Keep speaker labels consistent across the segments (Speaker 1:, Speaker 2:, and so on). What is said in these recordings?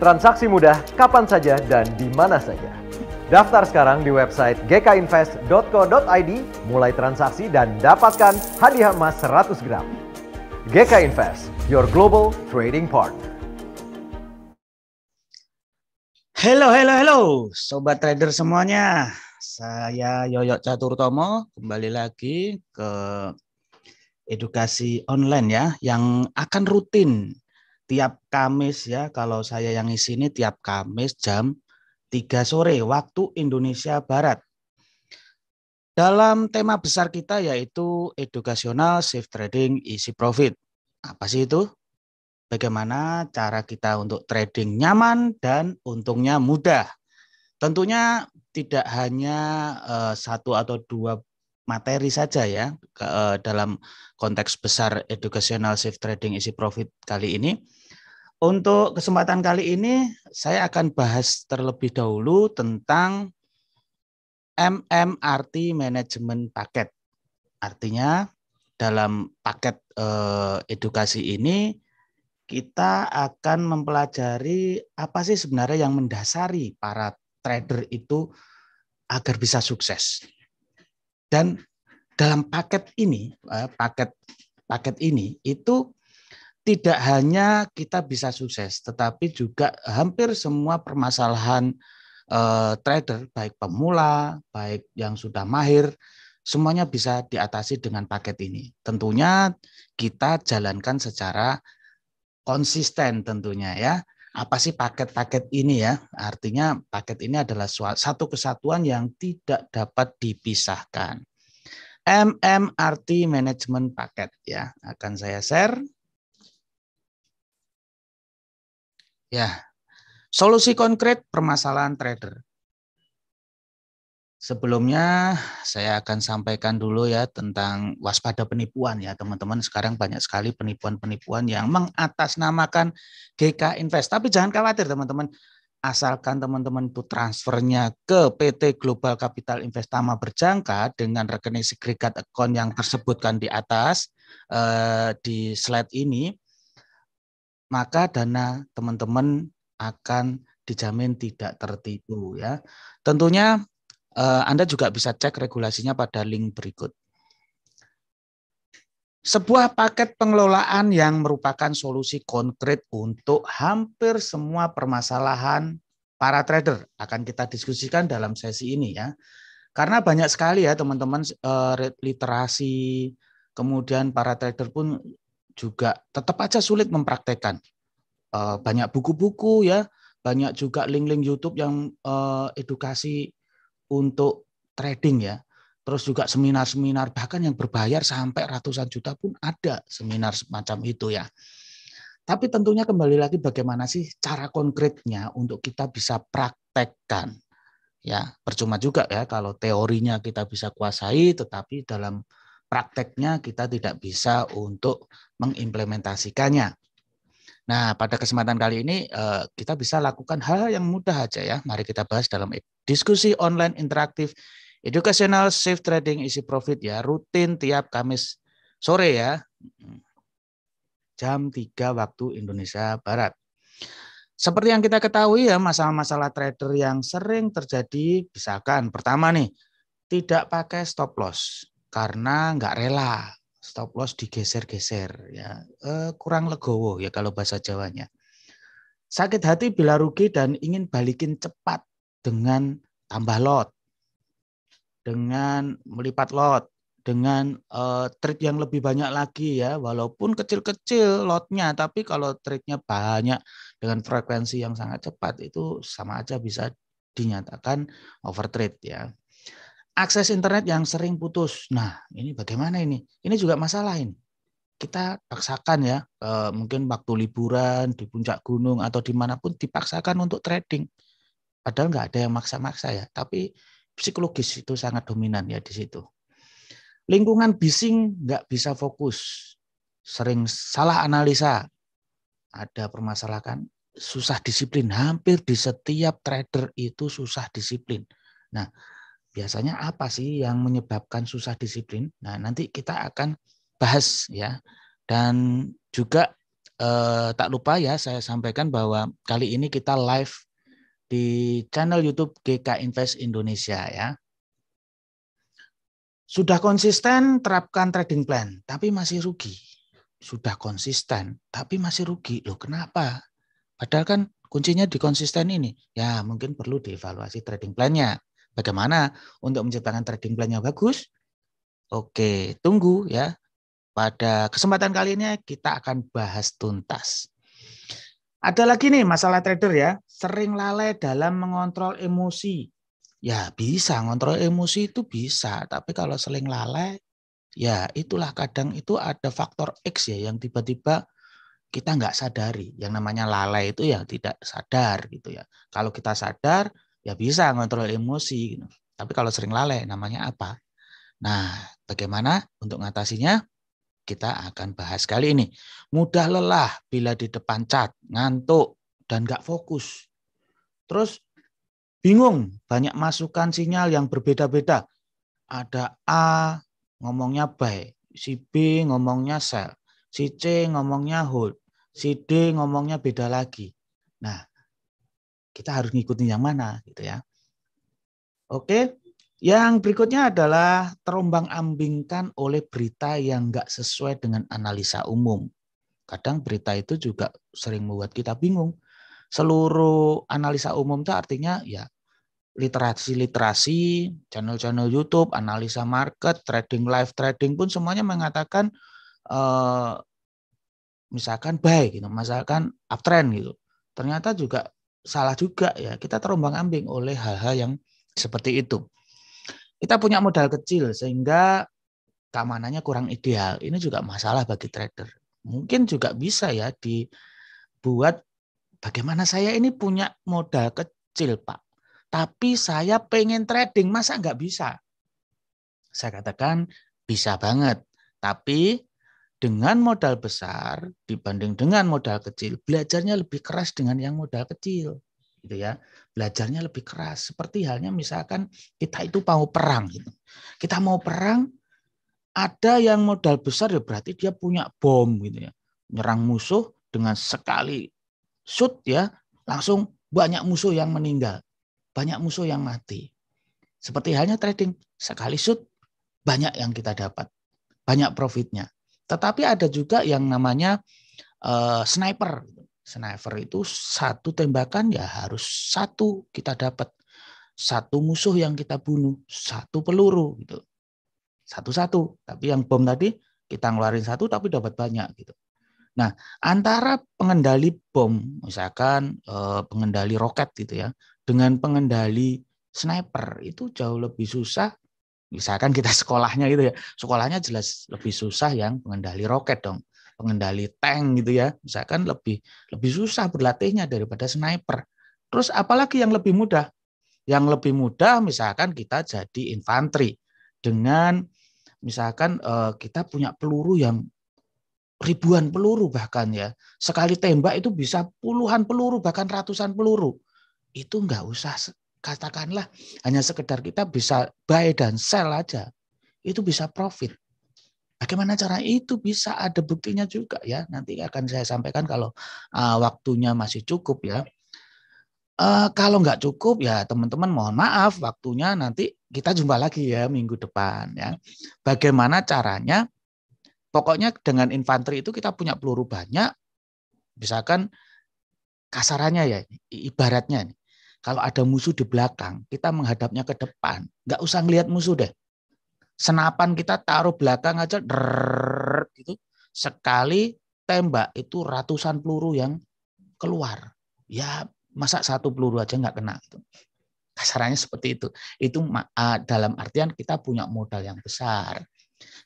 Speaker 1: Transaksi mudah, kapan saja dan di mana saja. Daftar sekarang di website gkinvest.co.id, mulai transaksi dan dapatkan hadiah emas 100 gram. GK Invest, your global trading partner. Hello, hello, hello, sobat trader semuanya. Saya Yoyok Catur Tomo kembali lagi ke edukasi online ya yang akan rutin tiap Kamis ya kalau saya yang isi ini tiap Kamis jam 3 sore waktu Indonesia Barat. Dalam tema besar kita yaitu edukasional safe trading easy profit. Apa sih itu? Bagaimana cara kita untuk trading nyaman dan untungnya mudah. Tentunya tidak hanya eh, satu atau dua materi saja ya eh, dalam konteks besar edukasional safe trading isi profit kali ini untuk kesempatan kali ini saya akan bahas terlebih dahulu tentang MMRT Management paket. Artinya dalam paket eh, edukasi ini kita akan mempelajari apa sih sebenarnya yang mendasari para trader itu agar bisa sukses. Dan dalam paket ini, eh, paket paket ini itu tidak hanya kita bisa sukses, tetapi juga hampir semua permasalahan eh, trader, baik pemula, baik yang sudah mahir, semuanya bisa diatasi dengan paket ini. Tentunya kita jalankan secara konsisten tentunya ya. Apa sih paket-paket ini ya? Artinya paket ini adalah satu kesatuan yang tidak dapat dipisahkan. MMRT Management Paket ya. Akan saya share Ya, solusi konkret permasalahan trader. Sebelumnya saya akan sampaikan dulu ya tentang waspada penipuan ya teman-teman. Sekarang banyak sekali penipuan-penipuan yang mengatasnamakan GK Invest. Tapi jangan khawatir teman-teman. Asalkan teman-teman itu transfernya ke PT Global Capital Investama berjangka dengan rekening segregat account yang tersebutkan di atas eh, di slide ini, maka dana teman-teman akan dijamin tidak tertipu ya. Tentunya eh, Anda juga bisa cek regulasinya pada link berikut. Sebuah paket pengelolaan yang merupakan solusi konkret untuk hampir semua permasalahan para trader akan kita diskusikan dalam sesi ini ya. Karena banyak sekali ya teman-teman eh, literasi kemudian para trader pun juga tetap aja sulit mempraktekkan. Eh, banyak buku-buku ya, banyak juga link-link YouTube yang eh, edukasi untuk trading ya. Terus juga seminar-seminar bahkan yang berbayar sampai ratusan juta pun ada seminar semacam itu ya. Tapi tentunya kembali lagi bagaimana sih cara konkretnya untuk kita bisa praktekkan. Ya, percuma juga ya kalau teorinya kita bisa kuasai tetapi dalam prakteknya kita tidak bisa untuk mengimplementasikannya. Nah, pada kesempatan kali ini eh, kita bisa lakukan hal yang mudah aja ya. Mari kita bahas dalam diskusi online interaktif educational safe trading isi profit ya, rutin tiap Kamis sore ya. Jam 3 waktu Indonesia Barat. Seperti yang kita ketahui ya, masalah-masalah trader yang sering terjadi misalkan pertama nih, tidak pakai stop loss karena nggak rela stop loss digeser-geser ya eh, kurang legowo ya kalau bahasa Jawanya sakit hati bila rugi dan ingin balikin cepat dengan tambah lot dengan melipat lot dengan eh, trade yang lebih banyak lagi ya walaupun kecil-kecil lotnya tapi kalau trade-nya banyak dengan frekuensi yang sangat cepat itu sama aja bisa dinyatakan overtrade ya akses internet yang sering putus. Nah, ini bagaimana ini? Ini juga masalah ini. Kita paksakan ya, eh, mungkin waktu liburan di puncak gunung atau dimanapun dipaksakan untuk trading. Padahal nggak ada yang maksa-maksa ya, tapi psikologis itu sangat dominan ya di situ. Lingkungan bising nggak bisa fokus, sering salah analisa, ada permasalahan, susah disiplin. Hampir di setiap trader itu susah disiplin. Nah, biasanya apa sih yang menyebabkan susah disiplin? Nah, nanti kita akan bahas ya. Dan juga eh, tak lupa ya saya sampaikan bahwa kali ini kita live di channel YouTube GK Invest Indonesia ya. Sudah konsisten terapkan trading plan, tapi masih rugi. Sudah konsisten, tapi masih rugi. Loh, kenapa? Padahal kan kuncinya di konsisten ini. Ya, mungkin perlu dievaluasi trading plan-nya Bagaimana untuk menciptakan trading plan yang bagus? Oke, tunggu ya. Pada kesempatan kali ini kita akan bahas tuntas. Ada lagi nih masalah trader ya, sering lalai dalam mengontrol emosi. Ya bisa, ngontrol emosi itu bisa, tapi kalau sering lalai, ya itulah kadang itu ada faktor X ya yang tiba-tiba kita nggak sadari. Yang namanya lalai itu ya tidak sadar gitu ya. Kalau kita sadar, ya bisa ngontrol emosi. Gitu. Tapi kalau sering lalai namanya apa? Nah, bagaimana untuk mengatasinya? Kita akan bahas kali ini. Mudah lelah bila di depan cat, ngantuk, dan gak fokus. Terus bingung, banyak masukan sinyal yang berbeda-beda. Ada A ngomongnya baik, si B ngomongnya sel, si C ngomongnya hold, si D ngomongnya beda lagi. Nah, kita harus ngikutin yang mana gitu ya. Oke, yang berikutnya adalah terombang-ambingkan oleh berita yang nggak sesuai dengan analisa umum. Kadang berita itu juga sering membuat kita bingung. Seluruh analisa umum itu artinya ya literasi-literasi, channel-channel YouTube, analisa market, trading live trading pun semuanya mengatakan eh, misalkan baik gitu, misalkan uptrend gitu. Ternyata juga salah juga ya. Kita terombang-ambing oleh hal-hal yang seperti itu. Kita punya modal kecil sehingga keamanannya kurang ideal. Ini juga masalah bagi trader. Mungkin juga bisa ya dibuat bagaimana saya ini punya modal kecil, Pak. Tapi saya pengen trading, masa nggak bisa? Saya katakan bisa banget. Tapi dengan modal besar dibanding dengan modal kecil, belajarnya lebih keras dengan yang modal kecil. Gitu ya. Belajarnya lebih keras. Seperti halnya misalkan kita itu mau perang gitu. Kita mau perang ada yang modal besar ya berarti dia punya bom gitu ya. Nyerang musuh dengan sekali shoot ya langsung banyak musuh yang meninggal. Banyak musuh yang mati. Seperti halnya trading, sekali shoot banyak yang kita dapat. Banyak profitnya tetapi ada juga yang namanya uh, sniper. Sniper itu satu tembakan ya harus satu kita dapat satu musuh yang kita bunuh, satu peluru gitu. Satu-satu. Tapi yang bom tadi kita ngeluarin satu tapi dapat banyak gitu. Nah, antara pengendali bom misalkan uh, pengendali roket gitu ya dengan pengendali sniper itu jauh lebih susah misalkan kita sekolahnya gitu ya sekolahnya jelas lebih susah yang pengendali roket dong pengendali tank gitu ya misalkan lebih lebih susah berlatihnya daripada sniper terus apalagi yang lebih mudah yang lebih mudah misalkan kita jadi infanteri dengan misalkan eh, kita punya peluru yang ribuan peluru bahkan ya sekali tembak itu bisa puluhan peluru bahkan ratusan peluru itu nggak usah katakanlah hanya sekedar kita bisa buy dan sell aja, itu bisa profit. Bagaimana cara itu bisa ada buktinya juga ya. Nanti akan saya sampaikan kalau uh, waktunya masih cukup ya. Uh, kalau nggak cukup ya teman-teman mohon maaf waktunya nanti kita jumpa lagi ya minggu depan ya. Bagaimana caranya? Pokoknya dengan infanteri itu kita punya peluru banyak. Misalkan kasarannya ya ibaratnya nih kalau ada musuh di belakang, kita menghadapnya ke depan. Nggak usah ngelihat musuh deh. Senapan kita taruh belakang aja, drrr, gitu. Sekali tembak itu ratusan peluru yang keluar. Ya masa satu peluru aja nggak kena. Gitu. Kasarannya seperti itu. Itu dalam artian kita punya modal yang besar.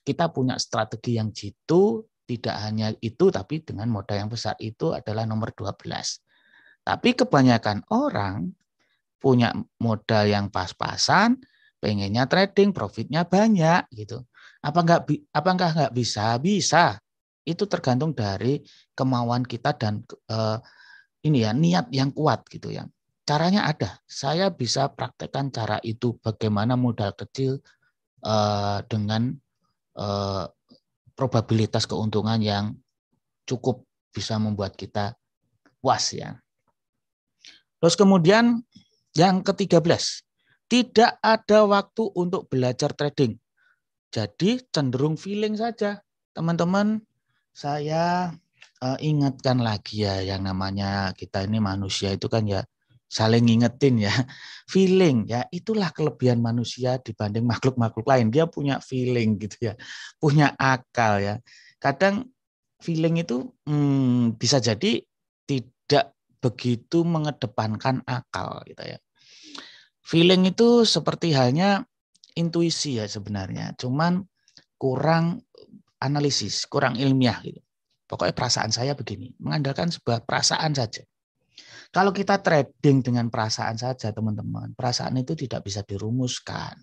Speaker 1: Kita punya strategi yang jitu, tidak hanya itu tapi dengan modal yang besar itu adalah nomor 12. Tapi kebanyakan orang punya modal yang pas-pasan, pengennya trading, profitnya banyak gitu. Apa enggak apakah enggak bisa? Bisa. Itu tergantung dari kemauan kita dan eh, ini ya niat yang kuat gitu ya. Caranya ada. Saya bisa praktekkan cara itu bagaimana modal kecil eh, dengan eh, probabilitas keuntungan yang cukup bisa membuat kita puas ya. Terus kemudian yang ke-13, tidak ada waktu untuk belajar trading. Jadi cenderung feeling saja. Teman-teman, saya uh, ingatkan lagi ya yang namanya kita ini manusia itu kan ya saling ngingetin ya. Feeling ya itulah kelebihan manusia dibanding makhluk-makhluk lain. Dia punya feeling gitu ya. Punya akal ya. Kadang feeling itu hmm, bisa jadi tidak begitu mengedepankan akal gitu ya. Feeling itu seperti halnya intuisi ya sebenarnya, cuman kurang analisis, kurang ilmiah gitu. Pokoknya perasaan saya begini, mengandalkan sebuah perasaan saja. Kalau kita trading dengan perasaan saja, teman-teman, perasaan itu tidak bisa dirumuskan.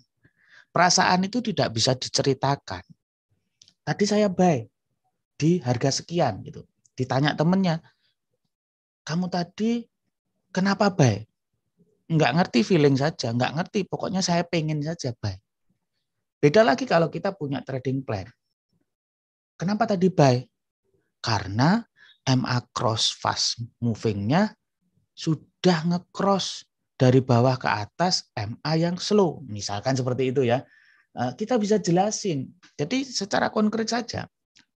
Speaker 1: Perasaan itu tidak bisa diceritakan. Tadi saya buy di harga sekian gitu. Ditanya temennya, kamu tadi kenapa baik nggak ngerti feeling saja, nggak ngerti. Pokoknya saya pengen saja buy. Beda lagi kalau kita punya trading plan. Kenapa tadi buy? Karena MA cross fast movingnya sudah ngecross dari bawah ke atas MA yang slow. Misalkan seperti itu ya. Eh, kita bisa jelasin. Jadi secara konkret saja.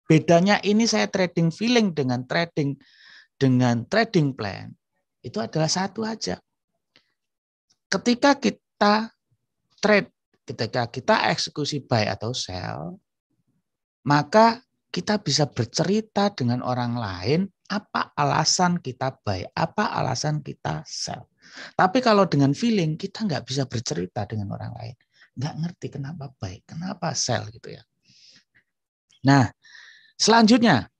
Speaker 1: Bedanya ini saya trading feeling dengan trading dengan trading plan itu adalah satu aja ketika kita trade, ketika kita eksekusi buy atau sell, maka kita bisa bercerita dengan orang lain apa alasan kita buy, apa alasan kita sell. Tapi kalau dengan feeling kita nggak bisa bercerita dengan orang lain, nggak ngerti kenapa buy, kenapa sell gitu ya. Nah, selanjutnya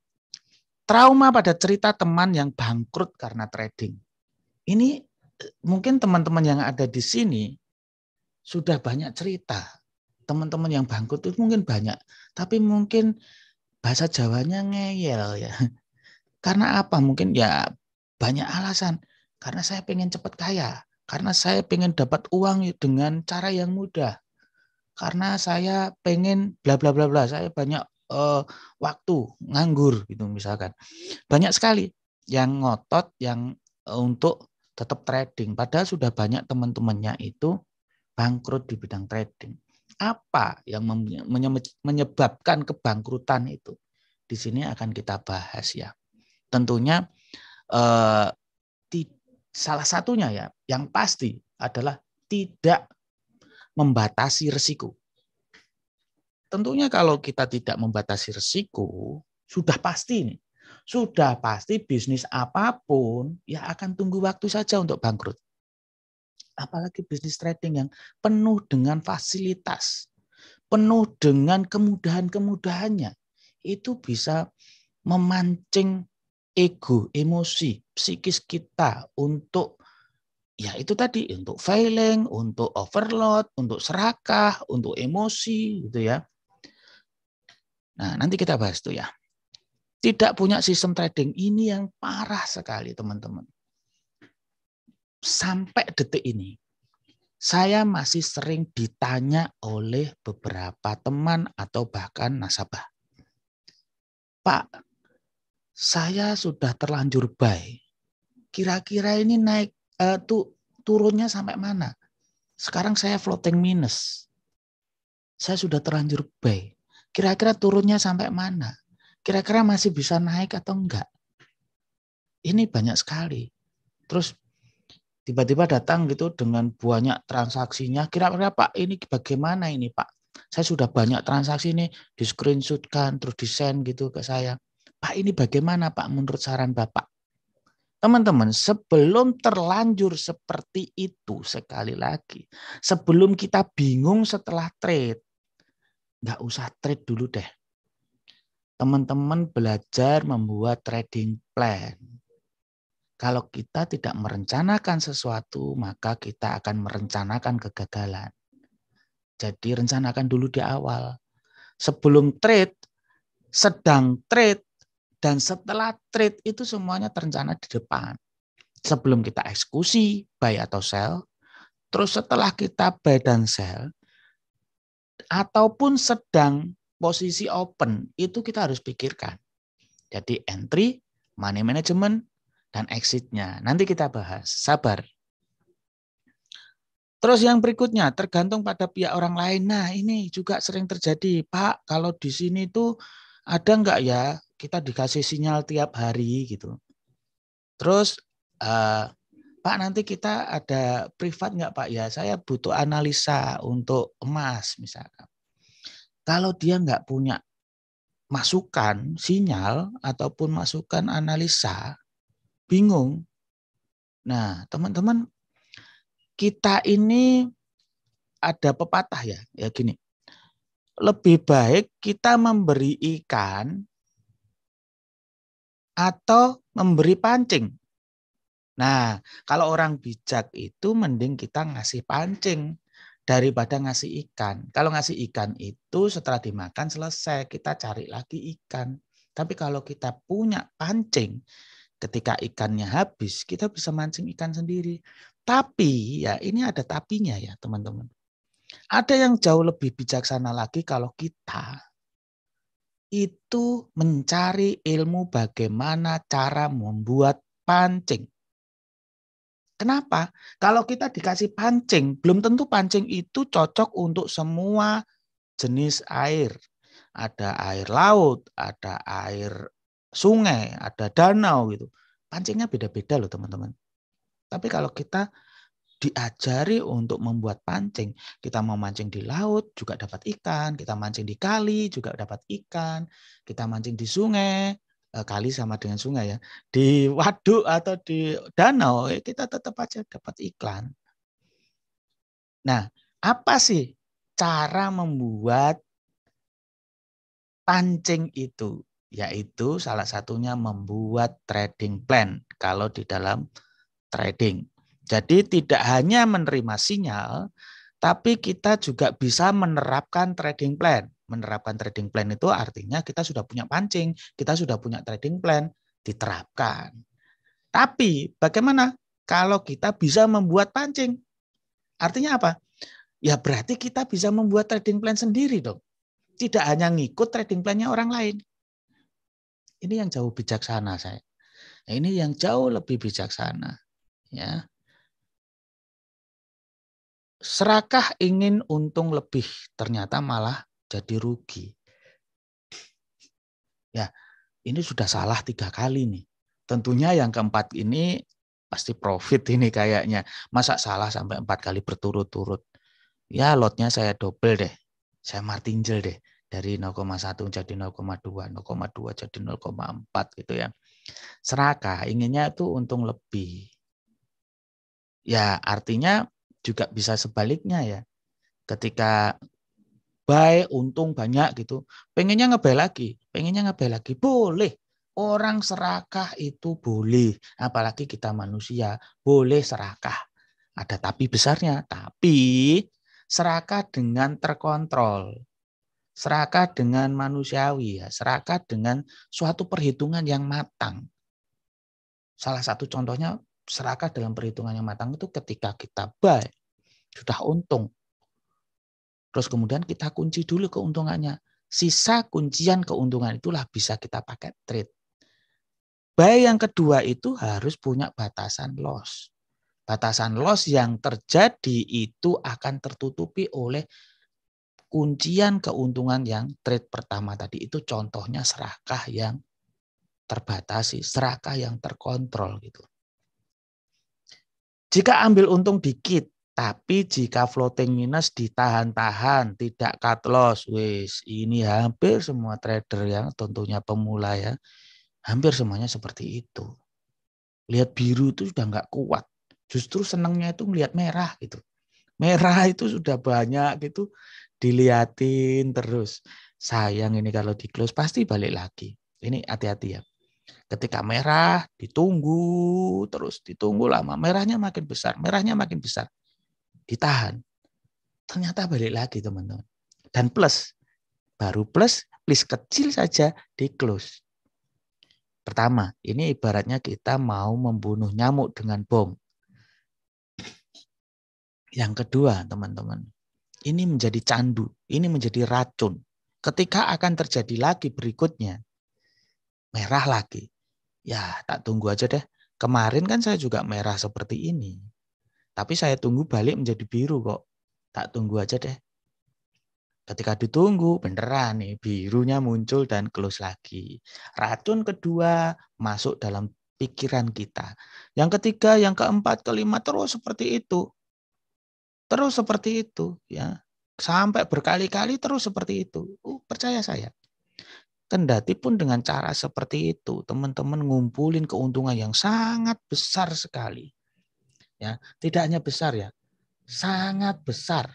Speaker 1: trauma pada cerita teman yang bangkrut karena trading. Ini mungkin teman-teman yang ada di sini sudah banyak cerita. Teman-teman yang bangkrut itu mungkin banyak, tapi mungkin bahasa Jawanya ngeyel ya. Karena apa? Mungkin ya banyak alasan. Karena saya pengen cepat kaya, karena saya pengen dapat uang dengan cara yang mudah. Karena saya pengen bla bla bla bla, saya banyak uh, waktu nganggur gitu misalkan. Banyak sekali yang ngotot yang eh, untuk tetap trading. Padahal sudah banyak teman-temannya itu bangkrut di bidang trading. Apa yang menyebabkan kebangkrutan itu? Di sini akan kita bahas ya. Tentunya eh, salah satunya ya yang pasti adalah tidak membatasi resiko. Tentunya kalau kita tidak membatasi resiko, sudah pasti nih sudah pasti bisnis apapun ya akan tunggu waktu saja untuk bangkrut. Apalagi bisnis trading yang penuh dengan fasilitas, penuh dengan kemudahan-kemudahannya. Itu bisa memancing ego, emosi, psikis kita untuk ya itu tadi untuk failing, untuk overload, untuk serakah, untuk emosi gitu ya. Nah, nanti kita bahas itu ya tidak punya sistem trading. Ini yang parah sekali, teman-teman. Sampai detik ini, saya masih sering ditanya oleh beberapa teman atau bahkan nasabah. Pak, saya sudah terlanjur buy. Kira-kira ini naik uh, tu, turunnya sampai mana? Sekarang saya floating minus. Saya sudah terlanjur buy. Kira-kira turunnya sampai mana? Kira-kira masih bisa naik atau enggak? Ini banyak sekali. Terus tiba-tiba datang gitu dengan banyak transaksinya. Kira-kira Pak ini bagaimana ini Pak? Saya sudah banyak transaksi ini di screenshot kan, terus di send gitu ke saya. Pak ini bagaimana Pak menurut saran Bapak? Teman-teman, sebelum terlanjur seperti itu sekali lagi, sebelum kita bingung setelah trade, nggak usah trade dulu deh teman-teman belajar membuat trading plan. Kalau kita tidak merencanakan sesuatu, maka kita akan merencanakan kegagalan. Jadi rencanakan dulu di awal. Sebelum trade, sedang trade, dan setelah trade itu semuanya terencana di depan. Sebelum kita eksekusi, buy atau sell, terus setelah kita buy dan sell, ataupun sedang posisi open itu kita harus pikirkan. Jadi entry, money management, dan exitnya. Nanti kita bahas. Sabar. Terus yang berikutnya tergantung pada pihak orang lain. Nah ini juga sering terjadi. Pak kalau di sini tuh ada nggak ya kita dikasih sinyal tiap hari gitu. Terus uh, Pak nanti kita ada privat nggak Pak ya? Saya butuh analisa untuk emas misalkan. Kalau dia nggak punya masukan sinyal ataupun masukan analisa, bingung. Nah, teman-teman, kita ini ada pepatah ya, ya gini. Lebih baik kita memberi ikan atau memberi pancing. Nah, kalau orang bijak itu mending kita ngasih pancing daripada ngasih ikan. Kalau ngasih ikan itu setelah dimakan selesai, kita cari lagi ikan. Tapi kalau kita punya pancing, ketika ikannya habis, kita bisa mancing ikan sendiri. Tapi ya ini ada tapinya ya teman-teman. Ada yang jauh lebih bijaksana lagi kalau kita itu mencari ilmu bagaimana cara membuat pancing. Kenapa? Kalau kita dikasih pancing, belum tentu pancing itu cocok untuk semua jenis air. Ada air laut, ada air sungai, ada danau gitu. Pancingnya beda-beda loh teman-teman. Tapi kalau kita diajari untuk membuat pancing, kita mau mancing di laut juga dapat ikan, kita mancing di kali juga dapat ikan, kita mancing di sungai Eh, kali sama dengan sungai ya di waduk atau di danau eh, kita tetap aja dapat iklan. Nah apa sih cara membuat pancing itu? Yaitu salah satunya membuat trading plan kalau di dalam trading. Jadi tidak hanya menerima sinyal, tapi kita juga bisa menerapkan trading plan menerapkan trading plan itu artinya kita sudah punya pancing, kita sudah punya trading plan, diterapkan. Tapi bagaimana kalau kita bisa membuat pancing? Artinya apa? Ya berarti kita bisa membuat trading plan sendiri dong. Tidak hanya ngikut trading plannya orang lain. Ini yang jauh bijaksana saya. Ini yang jauh lebih bijaksana. Ya, serakah ingin untung lebih ternyata malah jadi rugi. Ya, ini sudah salah tiga kali nih. Tentunya yang keempat ini pasti profit ini kayaknya. Masa salah sampai empat kali berturut-turut. Ya lotnya saya double deh. Saya martingale deh. Dari 0,1 jadi 0,2, 0,2 jadi 0,4 gitu ya. Seraka inginnya itu untung lebih. Ya artinya juga bisa sebaliknya ya. Ketika baik, untung banyak gitu. Pengennya ngebel lagi, pengennya ngebel lagi. Boleh. Orang serakah itu boleh, apalagi kita manusia, boleh serakah. Ada tapi besarnya, tapi serakah dengan terkontrol. Serakah dengan manusiawi ya, serakah dengan suatu perhitungan yang matang. Salah satu contohnya serakah dalam perhitungan yang matang itu ketika kita buy sudah untung, Terus kemudian kita kunci dulu keuntungannya. Sisa kuncian keuntungan itulah bisa kita pakai trade. Buy yang kedua itu harus punya batasan loss. Batasan loss yang terjadi itu akan tertutupi oleh kuncian keuntungan yang trade pertama tadi itu contohnya serakah yang terbatasi, serakah yang terkontrol gitu. Jika ambil untung dikit, tapi jika floating minus ditahan-tahan, tidak cut loss, wis ini hampir semua trader yang tentunya pemula ya, hampir semuanya seperti itu. Lihat biru itu sudah nggak kuat, justru senangnya itu melihat merah gitu. Merah itu sudah banyak gitu diliatin terus. Sayang ini kalau di close pasti balik lagi. Ini hati-hati ya. Ketika merah ditunggu terus ditunggu lama, merahnya makin besar, merahnya makin besar ditahan. Ternyata balik lagi teman-teman. Dan plus, baru plus, list kecil saja di close. Pertama, ini ibaratnya kita mau membunuh nyamuk dengan bom. Yang kedua, teman-teman, ini menjadi candu, ini menjadi racun. Ketika akan terjadi lagi berikutnya, merah lagi. Ya, tak tunggu aja deh. Kemarin kan saya juga merah seperti ini. Tapi saya tunggu balik menjadi biru kok. Tak tunggu aja deh. Ketika ditunggu, beneran nih birunya muncul dan close lagi. Racun kedua masuk dalam pikiran kita. Yang ketiga, yang keempat, kelima terus seperti itu. Terus seperti itu ya. Sampai berkali-kali terus seperti itu. Uh, percaya saya. Kendati pun dengan cara seperti itu, teman-teman ngumpulin keuntungan yang sangat besar sekali ya tidak hanya besar ya sangat besar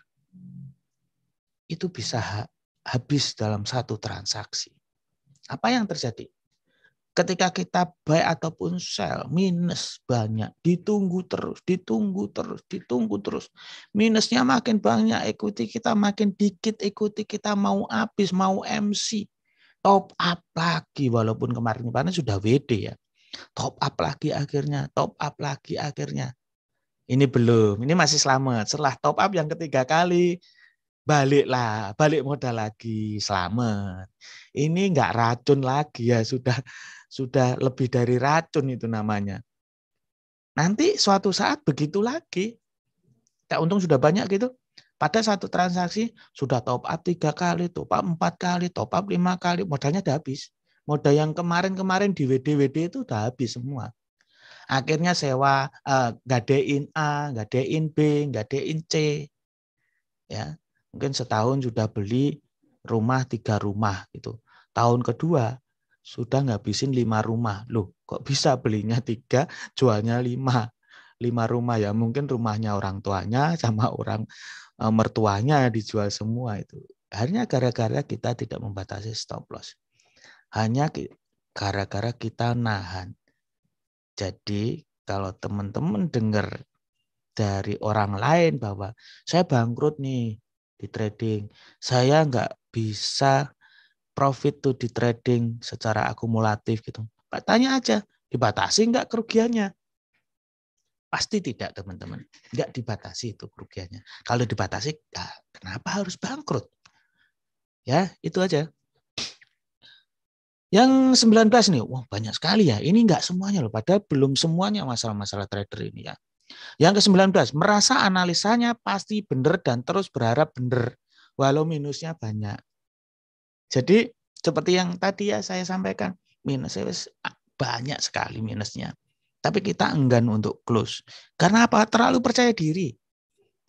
Speaker 1: itu bisa ha habis dalam satu transaksi apa yang terjadi ketika kita buy ataupun sell minus banyak ditunggu terus ditunggu terus ditunggu terus minusnya makin banyak ikuti kita makin dikit ikuti kita mau habis mau MC top up lagi walaupun kemarin kemarin sudah WD ya top up lagi akhirnya top up lagi akhirnya ini belum, ini masih selamat. Setelah top up yang ketiga kali, baliklah, balik modal lagi, selamat. Ini enggak racun lagi ya, sudah sudah lebih dari racun itu namanya. Nanti suatu saat begitu lagi. Tak untung sudah banyak gitu. Pada satu transaksi sudah top up tiga kali, top up empat kali, top up lima kali, modalnya udah habis. Modal yang kemarin-kemarin di WD-WD itu udah habis semua akhirnya sewa uh, gadein A, gadein B, gadein C. Ya, mungkin setahun sudah beli rumah tiga rumah gitu. Tahun kedua sudah ngabisin lima rumah. Loh, kok bisa belinya tiga, jualnya lima? Lima rumah ya, mungkin rumahnya orang tuanya sama orang eh, mertuanya dijual semua itu. Hanya gara-gara kita tidak membatasi stop loss. Hanya gara-gara kita nahan. Jadi kalau teman-teman dengar dari orang lain bahwa saya bangkrut nih di trading, saya nggak bisa profit tuh di trading secara akumulatif gitu. Pak tanya aja, dibatasi nggak kerugiannya? Pasti tidak teman-teman, nggak dibatasi itu kerugiannya. Kalau dibatasi, nah, kenapa harus bangkrut? Ya itu aja. Yang 19 nih, wah banyak sekali ya. Ini enggak semuanya loh, padahal belum semuanya masalah-masalah trader ini ya. Yang ke-19, merasa analisanya pasti benar dan terus berharap benar, walau minusnya banyak. Jadi seperti yang tadi ya saya sampaikan, minusnya banyak sekali minusnya. Tapi kita enggan untuk close. Karena apa? Terlalu percaya diri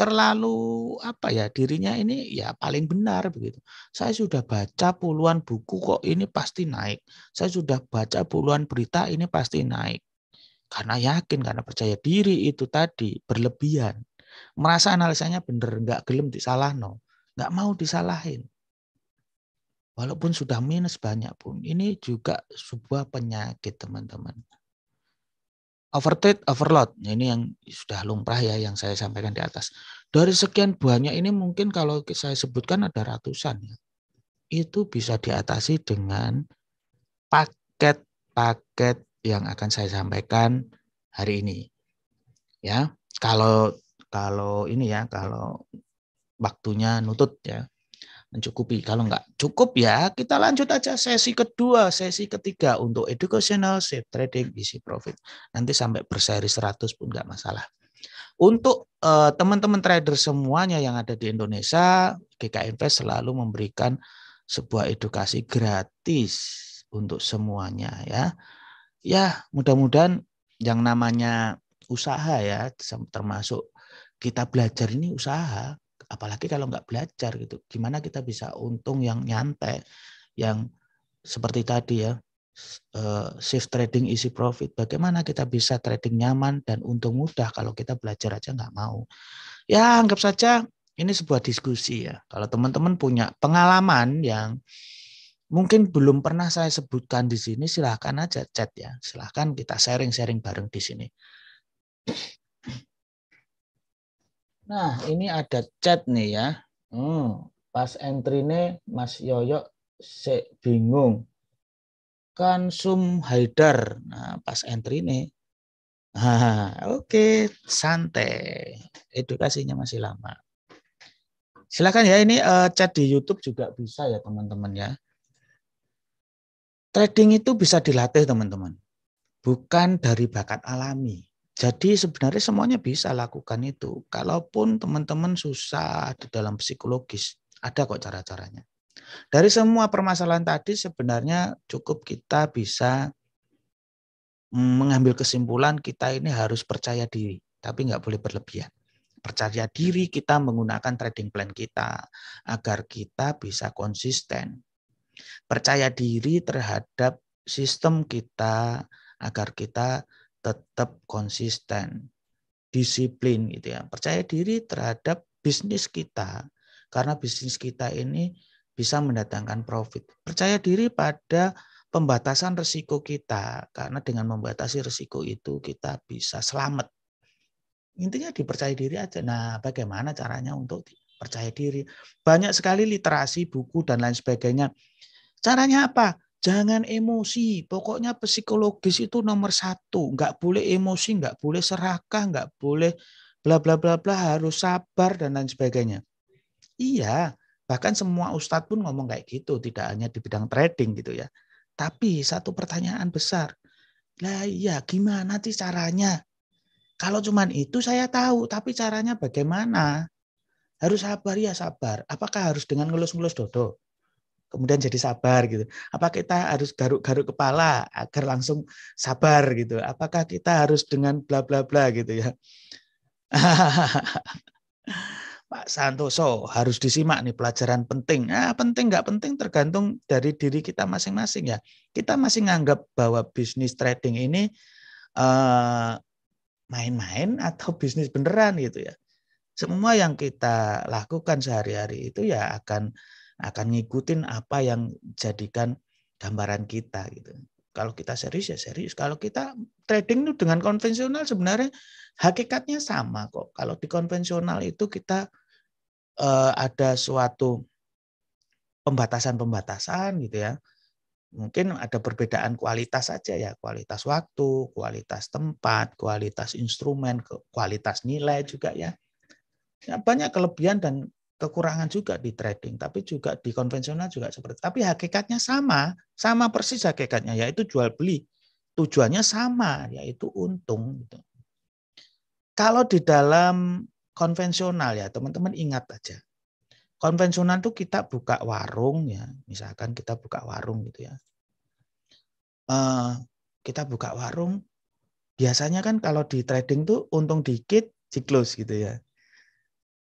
Speaker 1: terlalu apa ya dirinya ini ya paling benar begitu. Saya sudah baca puluhan buku kok ini pasti naik. Saya sudah baca puluhan berita ini pasti naik. Karena yakin, karena percaya diri itu tadi berlebihan. Merasa analisanya benar, nggak gelem disalah no. Nggak mau disalahin. Walaupun sudah minus banyak pun, ini juga sebuah penyakit teman-teman overtreat, overload. Nah, ini yang sudah lumrah ya yang saya sampaikan di atas. Dari sekian banyak ini mungkin kalau saya sebutkan ada ratusan ya. Itu bisa diatasi dengan paket-paket yang akan saya sampaikan hari ini. Ya, kalau kalau ini ya, kalau waktunya nutut ya mencukupi. Kalau nggak cukup ya, kita lanjut aja sesi kedua, sesi ketiga untuk educational, safe trading, isi profit. Nanti sampai berseri 100 pun nggak masalah. Untuk eh, teman-teman uh, trader semuanya yang ada di Indonesia, GK Invest selalu memberikan sebuah edukasi gratis untuk semuanya ya. Ya, mudah-mudahan yang namanya usaha ya termasuk kita belajar ini usaha apalagi kalau nggak belajar gitu gimana kita bisa untung yang nyantai yang seperti tadi ya eh, shift trading isi profit bagaimana kita bisa trading nyaman dan untung mudah kalau kita belajar aja nggak mau ya anggap saja ini sebuah diskusi ya kalau teman-teman punya pengalaman yang mungkin belum pernah saya sebutkan di sini silahkan aja chat ya silahkan kita sharing-sharing bareng di sini Nah, ini ada chat nih ya. Hmm, pas entry nih Mas Yoyo se bingung. Konsum Haidar. Nah, pas entry nih. oke, okay. santai. Edukasinya masih lama. Silakan ya ini uh, chat di YouTube juga bisa ya teman-teman ya. Trading itu bisa dilatih teman-teman. Bukan dari bakat alami. Jadi sebenarnya semuanya bisa lakukan itu. Kalaupun teman-teman susah di dalam psikologis, ada kok cara-caranya. Dari semua permasalahan tadi sebenarnya cukup kita bisa mm, mengambil kesimpulan kita ini harus percaya diri, tapi nggak boleh berlebihan. Percaya diri kita menggunakan trading plan kita agar kita bisa konsisten. Percaya diri terhadap sistem kita agar kita tetap konsisten, disiplin gitu ya. Percaya diri terhadap bisnis kita karena bisnis kita ini bisa mendatangkan profit. Percaya diri pada pembatasan resiko kita karena dengan membatasi resiko itu kita bisa selamat. Intinya dipercaya diri aja. Nah, bagaimana caranya untuk percaya diri? Banyak sekali literasi, buku dan lain sebagainya. Caranya apa? Jangan emosi, pokoknya psikologis itu nomor satu. Nggak boleh emosi, nggak boleh serakah, nggak boleh bla bla bla bla, harus sabar dan lain sebagainya. Iya, bahkan semua ustadz pun ngomong kayak gitu, tidak hanya di bidang trading gitu ya. Tapi satu pertanyaan besar, lah iya gimana sih caranya? Kalau cuman itu saya tahu, tapi caranya bagaimana? Harus sabar ya sabar. Apakah harus dengan ngelus-ngelus dodo? kemudian jadi sabar gitu. Apa kita harus garuk-garuk kepala agar langsung sabar gitu? Apakah kita harus dengan bla bla bla gitu ya? Pak Santoso harus disimak nih pelajaran penting. Ah, penting nggak penting tergantung dari diri kita masing-masing ya. Kita masih nganggap bahwa bisnis trading ini main eh, main-main atau bisnis beneran gitu ya. Semua yang kita lakukan sehari-hari itu ya akan akan ngikutin apa yang jadikan gambaran kita gitu. Kalau kita serius ya serius. Kalau kita trading itu dengan konvensional sebenarnya hakikatnya sama kok. Kalau di konvensional itu kita eh, ada suatu pembatasan-pembatasan gitu ya. Mungkin ada perbedaan kualitas saja ya, kualitas waktu, kualitas tempat, kualitas instrumen, kualitas nilai juga ya. ya banyak kelebihan dan kekurangan juga di trading, tapi juga di konvensional juga seperti. itu. Tapi hakikatnya sama, sama persis hakikatnya yaitu jual beli. Tujuannya sama yaitu untung gitu. Kalau di dalam konvensional ya teman-teman ingat aja. Konvensional itu kita buka warung ya, misalkan kita buka warung gitu ya. Eh, kita buka warung biasanya kan kalau di trading tuh untung dikit siklus gitu ya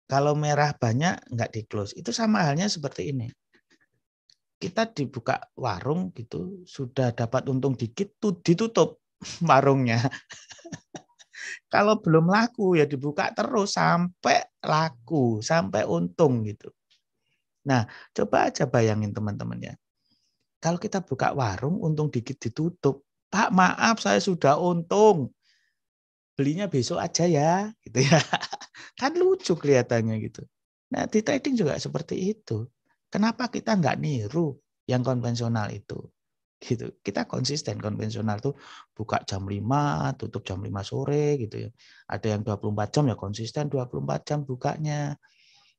Speaker 1: kalau merah banyak nggak di close. Itu sama halnya seperti ini. Kita dibuka warung gitu, sudah dapat untung dikit tuh ditutup warungnya. Kalau belum laku ya dibuka terus sampai laku, sampai untung gitu. Nah, coba aja bayangin teman-teman ya. Kalau kita buka warung untung dikit ditutup, Pak maaf saya sudah untung belinya besok aja ya gitu ya kan lucu kelihatannya gitu nah di trading juga seperti itu kenapa kita nggak niru yang konvensional itu gitu kita konsisten konvensional tuh buka jam 5 tutup jam 5 sore gitu ya ada yang 24 jam ya konsisten 24 jam bukanya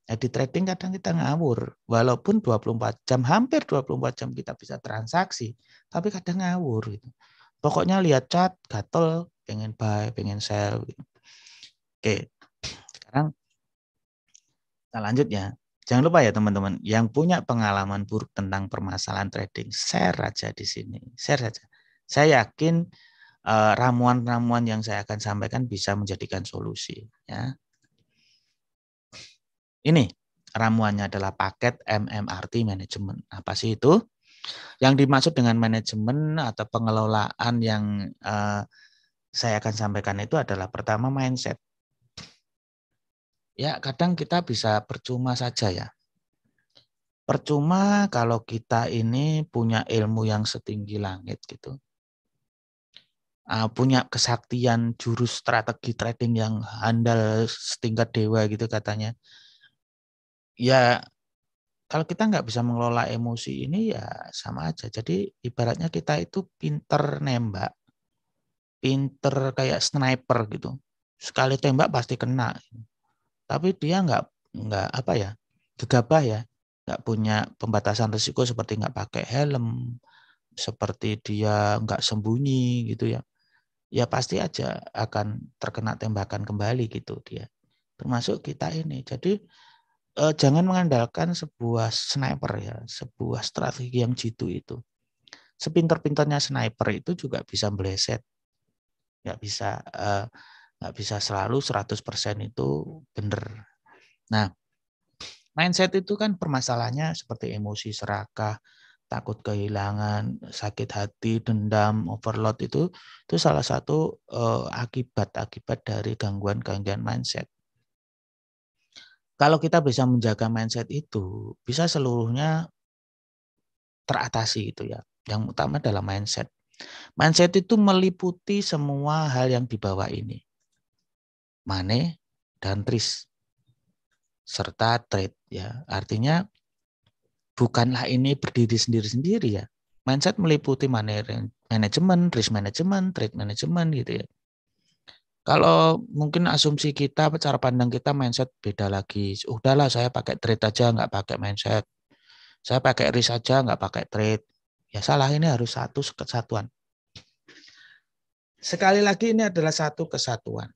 Speaker 1: nah, di trading kadang kita ngawur walaupun 24 jam hampir 24 jam kita bisa transaksi tapi kadang ngawur gitu pokoknya lihat chat, gatel pengen buy pengen sell gitu. oke sekarang kita lanjut ya jangan lupa ya teman-teman yang punya pengalaman buruk tentang permasalahan trading share aja di sini share saja saya yakin eh, ramuan-ramuan yang saya akan sampaikan bisa menjadikan solusi ya ini ramuannya adalah paket MMRT management apa sih itu yang dimaksud dengan manajemen atau pengelolaan yang eh, saya akan sampaikan itu adalah pertama mindset. Ya, kadang kita bisa percuma saja ya. Percuma kalau kita ini punya ilmu yang setinggi langit gitu. Uh, punya kesaktian jurus strategi trading yang handal setingkat dewa gitu katanya. Ya kalau kita nggak bisa mengelola emosi ini ya sama aja. Jadi ibaratnya kita itu pinter nembak, pinter kayak sniper gitu. Sekali tembak pasti kena. Tapi dia nggak nggak apa ya gegabah ya, nggak punya pembatasan risiko seperti nggak pakai helm, seperti dia nggak sembunyi gitu ya. Ya pasti aja akan terkena tembakan kembali gitu dia. Termasuk kita ini. Jadi eh, jangan mengandalkan sebuah sniper ya, sebuah strategi yang jitu itu sepinter-pinternya sniper itu juga bisa meleset nggak bisa nggak eh, nggak bisa selalu 100% itu bener. Nah, mindset itu kan permasalahannya seperti emosi serakah, takut kehilangan, sakit hati, dendam, overload itu itu salah satu eh, akibat-akibat uh, dari gangguan-gangguan mindset. Kalau kita bisa menjaga mindset itu, bisa seluruhnya teratasi itu ya. Yang utama adalah mindset. Mindset itu meliputi semua hal yang bawah ini. Mane dan tris serta trade ya. Artinya bukanlah ini berdiri sendiri-sendiri ya. Mindset meliputi manajemen, risk management, trade management gitu ya. Kalau mungkin asumsi kita, cara pandang kita mindset beda lagi. Udahlah saya pakai trade aja, nggak pakai mindset. Saya pakai risk aja, nggak pakai trade Ya salah ini harus satu kesatuan. Sekali lagi ini adalah satu kesatuan.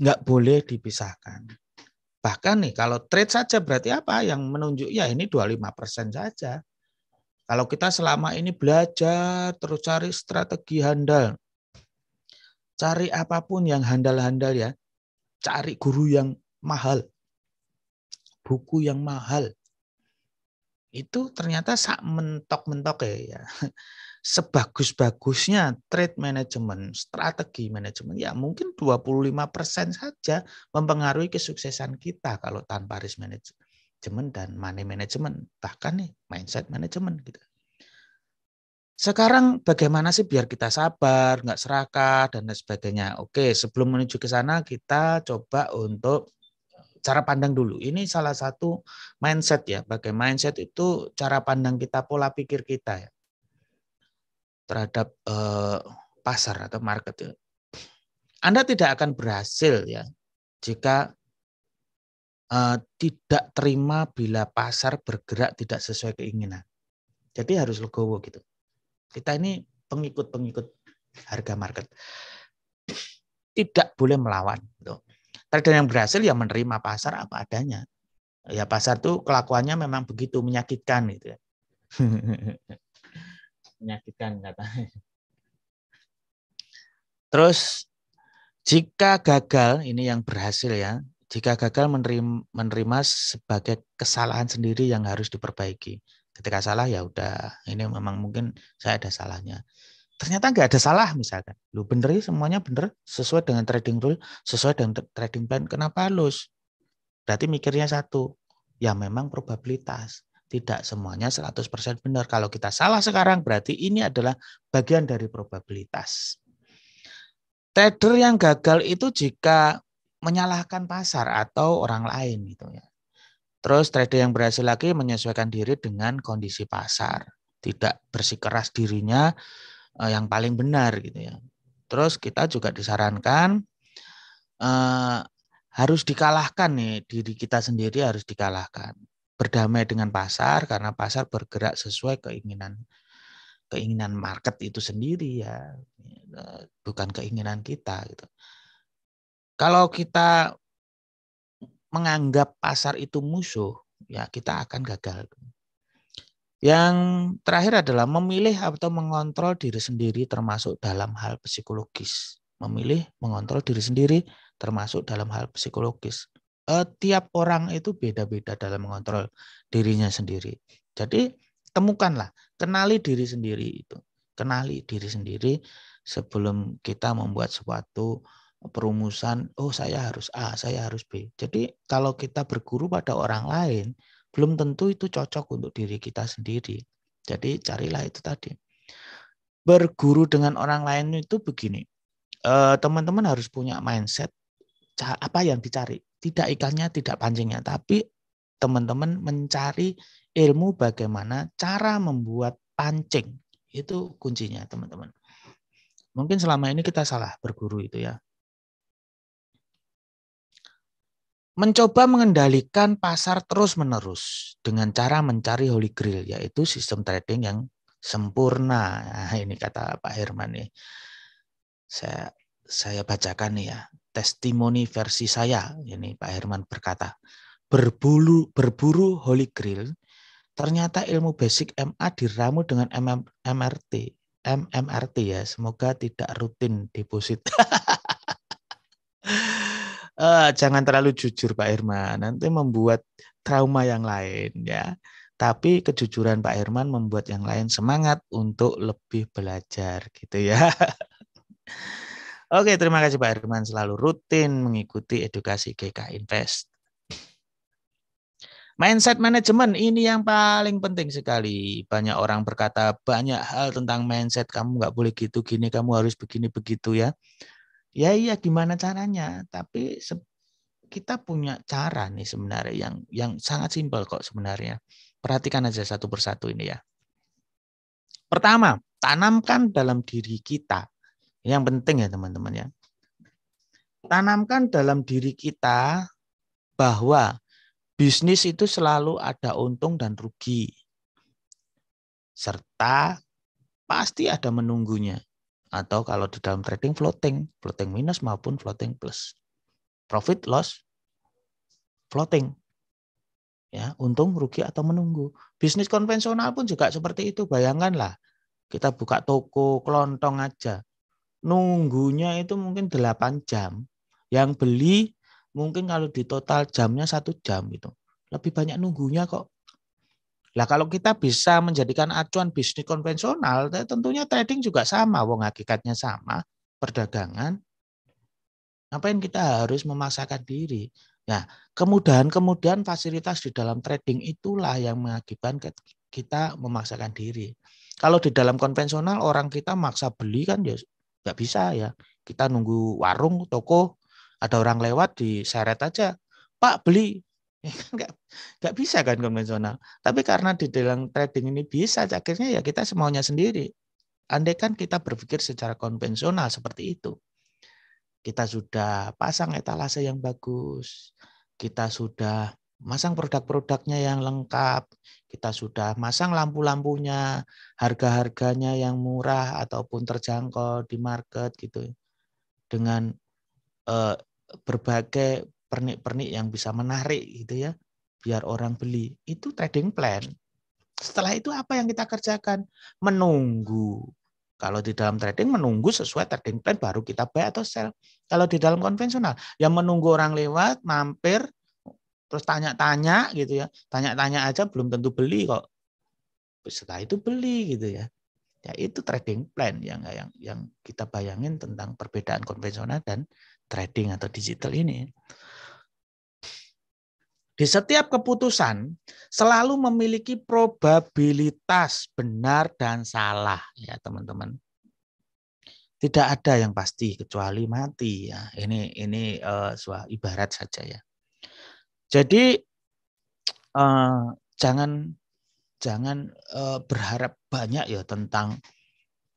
Speaker 1: Nggak boleh dipisahkan. Bahkan nih kalau trade saja berarti apa? Yang menunjuk ya ini 25% saja. Kalau kita selama ini belajar terus cari strategi handal. Cari apapun yang handal-handal ya. Cari guru yang mahal. Buku yang mahal itu ternyata sak mentok-mentok ya, iya. sebagus-bagusnya trade management, strategi manajemen ya mungkin 25% saja mempengaruhi kesuksesan kita kalau tanpa risk management dan money management, bahkan nih mindset management gitu. Sekarang bagaimana sih biar kita sabar, nggak serakah dan lain sebagainya. Oke, sebelum menuju ke sana kita coba untuk cara pandang dulu. Ini salah satu mindset ya. bagaimana mindset itu cara pandang kita, pola pikir kita ya terhadap eh, pasar atau market. Ya. Anda tidak akan berhasil ya jika eh, tidak terima bila pasar bergerak tidak sesuai keinginan. Jadi harus legowo gitu. Kita ini pengikut-pengikut harga market. Tidak boleh melawan Trader yang berhasil ya menerima pasar apa adanya. Ya pasar tuh kelakuannya memang begitu menyakitkan gitu ya. menyakitkan katanya. Terus jika gagal ini yang berhasil ya, jika gagal menerima, menerima sebagai kesalahan sendiri yang harus diperbaiki. Ketika salah ya udah, ini memang mungkin saya ada salahnya ternyata nggak ada salah misalkan lu bener ya, semuanya bener sesuai dengan trading rule sesuai dengan trading plan kenapa halus berarti mikirnya satu ya memang probabilitas tidak semuanya 100% benar kalau kita salah sekarang berarti ini adalah bagian dari probabilitas trader yang gagal itu jika menyalahkan pasar atau orang lain gitu ya terus trader yang berhasil lagi menyesuaikan diri dengan kondisi pasar tidak bersikeras dirinya uh, yang paling benar gitu ya. Terus kita juga disarankan uh, harus dikalahkan nih diri kita sendiri harus dikalahkan. Berdamai dengan pasar karena pasar bergerak sesuai keinginan keinginan market itu sendiri ya, eh, bukan keinginan kita gitu. Kalau kita menganggap pasar itu musuh, ya kita akan gagal. Yang terakhir adalah memilih atau mengontrol diri sendiri termasuk dalam hal psikologis. Memilih, mengontrol diri sendiri termasuk dalam hal psikologis. E, tiap orang itu beda-beda dalam mengontrol dirinya sendiri. Jadi temukanlah, kenali diri sendiri itu. Kenali diri sendiri sebelum kita membuat suatu perumusan, oh saya harus A, saya harus B. Jadi kalau kita berguru pada orang lain, belum tentu itu cocok untuk diri kita sendiri. Jadi carilah itu tadi. Berguru dengan orang lain itu begini. Eh, teman-teman harus punya mindset apa yang dicari. Tidak ikannya, tidak pancingnya, tapi teman-teman mencari ilmu bagaimana cara membuat pancing. Itu kuncinya, teman-teman. Mungkin selama ini kita salah berguru itu ya. mencoba mengendalikan pasar terus-menerus dengan cara mencari holy grail yaitu sistem trading yang sempurna. Nah, ini kata Pak Herman nih. Saya saya bacakan nih ya. Testimoni versi saya ini Pak Herman berkata, berbulu berburu holy grail ternyata ilmu basic MA diramu dengan MRT. MRT. MMRT ya, semoga tidak rutin deposit. uh, jangan terlalu jujur Pak Herman, nanti membuat trauma yang lain ya. Tapi kejujuran Pak Herman membuat yang lain semangat untuk lebih belajar gitu ya. Oke, terima kasih Pak Herman selalu rutin mengikuti edukasi GK Invest. Mindset manajemen ini yang paling penting sekali. Banyak orang berkata banyak hal tentang mindset. Kamu nggak boleh gitu gini, kamu harus begini begitu ya ya iya gimana caranya tapi kita punya cara nih sebenarnya yang yang sangat simpel kok sebenarnya perhatikan aja satu persatu ini ya pertama tanamkan dalam diri kita yang penting ya teman-teman ya tanamkan dalam diri kita bahwa bisnis itu selalu ada untung dan rugi serta pasti ada menunggunya atau kalau di dalam trading floating, floating minus maupun floating plus. Profit loss floating. Ya, untung, rugi atau menunggu. Bisnis konvensional pun juga seperti itu. Bayangkanlah kita buka toko kelontong aja. Nunggunya itu mungkin 8 jam. Yang beli mungkin kalau di total jamnya satu jam gitu. Lebih banyak nunggunya kok lah kalau kita bisa menjadikan acuan bisnis konvensional, tentunya trading juga sama, wong hakikatnya sama, perdagangan. Ngapain kita harus memaksakan diri? Nah, kemudahan-kemudahan fasilitas di dalam trading itulah yang mengakibatkan kita memaksakan diri. Kalau di dalam konvensional orang kita maksa beli kan ya nggak bisa ya. Kita nunggu warung, toko, ada orang lewat diseret aja. Pak beli, Ya, nggak nggak bisa kan konvensional tapi karena di dalam trading ini bisa akhirnya ya kita semaunya sendiri andai kan kita berpikir secara konvensional seperti itu kita sudah pasang etalase yang bagus kita sudah masang produk-produknya yang lengkap, kita sudah masang lampu-lampunya, harga-harganya yang murah ataupun terjangkau di market gitu. Dengan eh, berbagai pernik-pernik yang bisa menarik gitu ya biar orang beli itu trading plan setelah itu apa yang kita kerjakan menunggu kalau di dalam trading menunggu sesuai trading plan baru kita buy atau sell kalau di dalam konvensional yang menunggu orang lewat mampir terus tanya-tanya gitu ya tanya-tanya aja belum tentu beli kok setelah itu beli gitu ya ya itu trading plan yang yang yang kita bayangin tentang perbedaan konvensional dan trading atau digital ini di setiap keputusan selalu memiliki probabilitas benar dan salah ya teman-teman. Tidak ada yang pasti kecuali mati ya. Ini ini uh, ibarat saja ya. Jadi uh, jangan jangan uh, berharap banyak ya tentang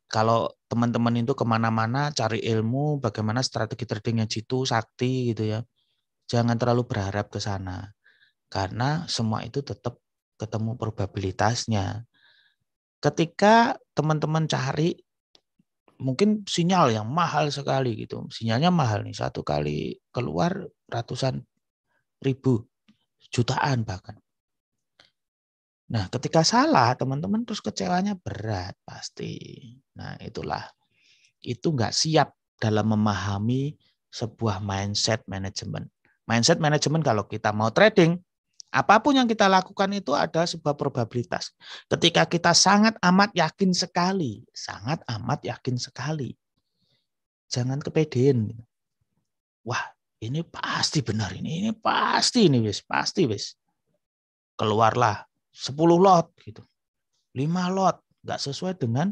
Speaker 1: kalau teman-teman itu kemana-mana cari ilmu bagaimana strategi tradingnya jitu sakti gitu ya jangan terlalu berharap ke sana karena semua itu tetap ketemu probabilitasnya. Ketika teman-teman cari mungkin sinyal yang mahal sekali gitu. Sinyalnya mahal nih, satu kali keluar ratusan ribu, jutaan bahkan. Nah, ketika salah teman-teman terus kecewanya berat pasti. Nah, itulah itu nggak siap dalam memahami sebuah mindset management. Mindset management kalau kita mau trading Apapun yang kita lakukan itu ada sebuah probabilitas. Ketika kita sangat amat yakin sekali, sangat amat yakin sekali. Jangan kepedean. Wah, ini pasti benar ini, ini pasti ini wis, pasti wis. Keluarlah 10 lot gitu. 5 lot nggak sesuai dengan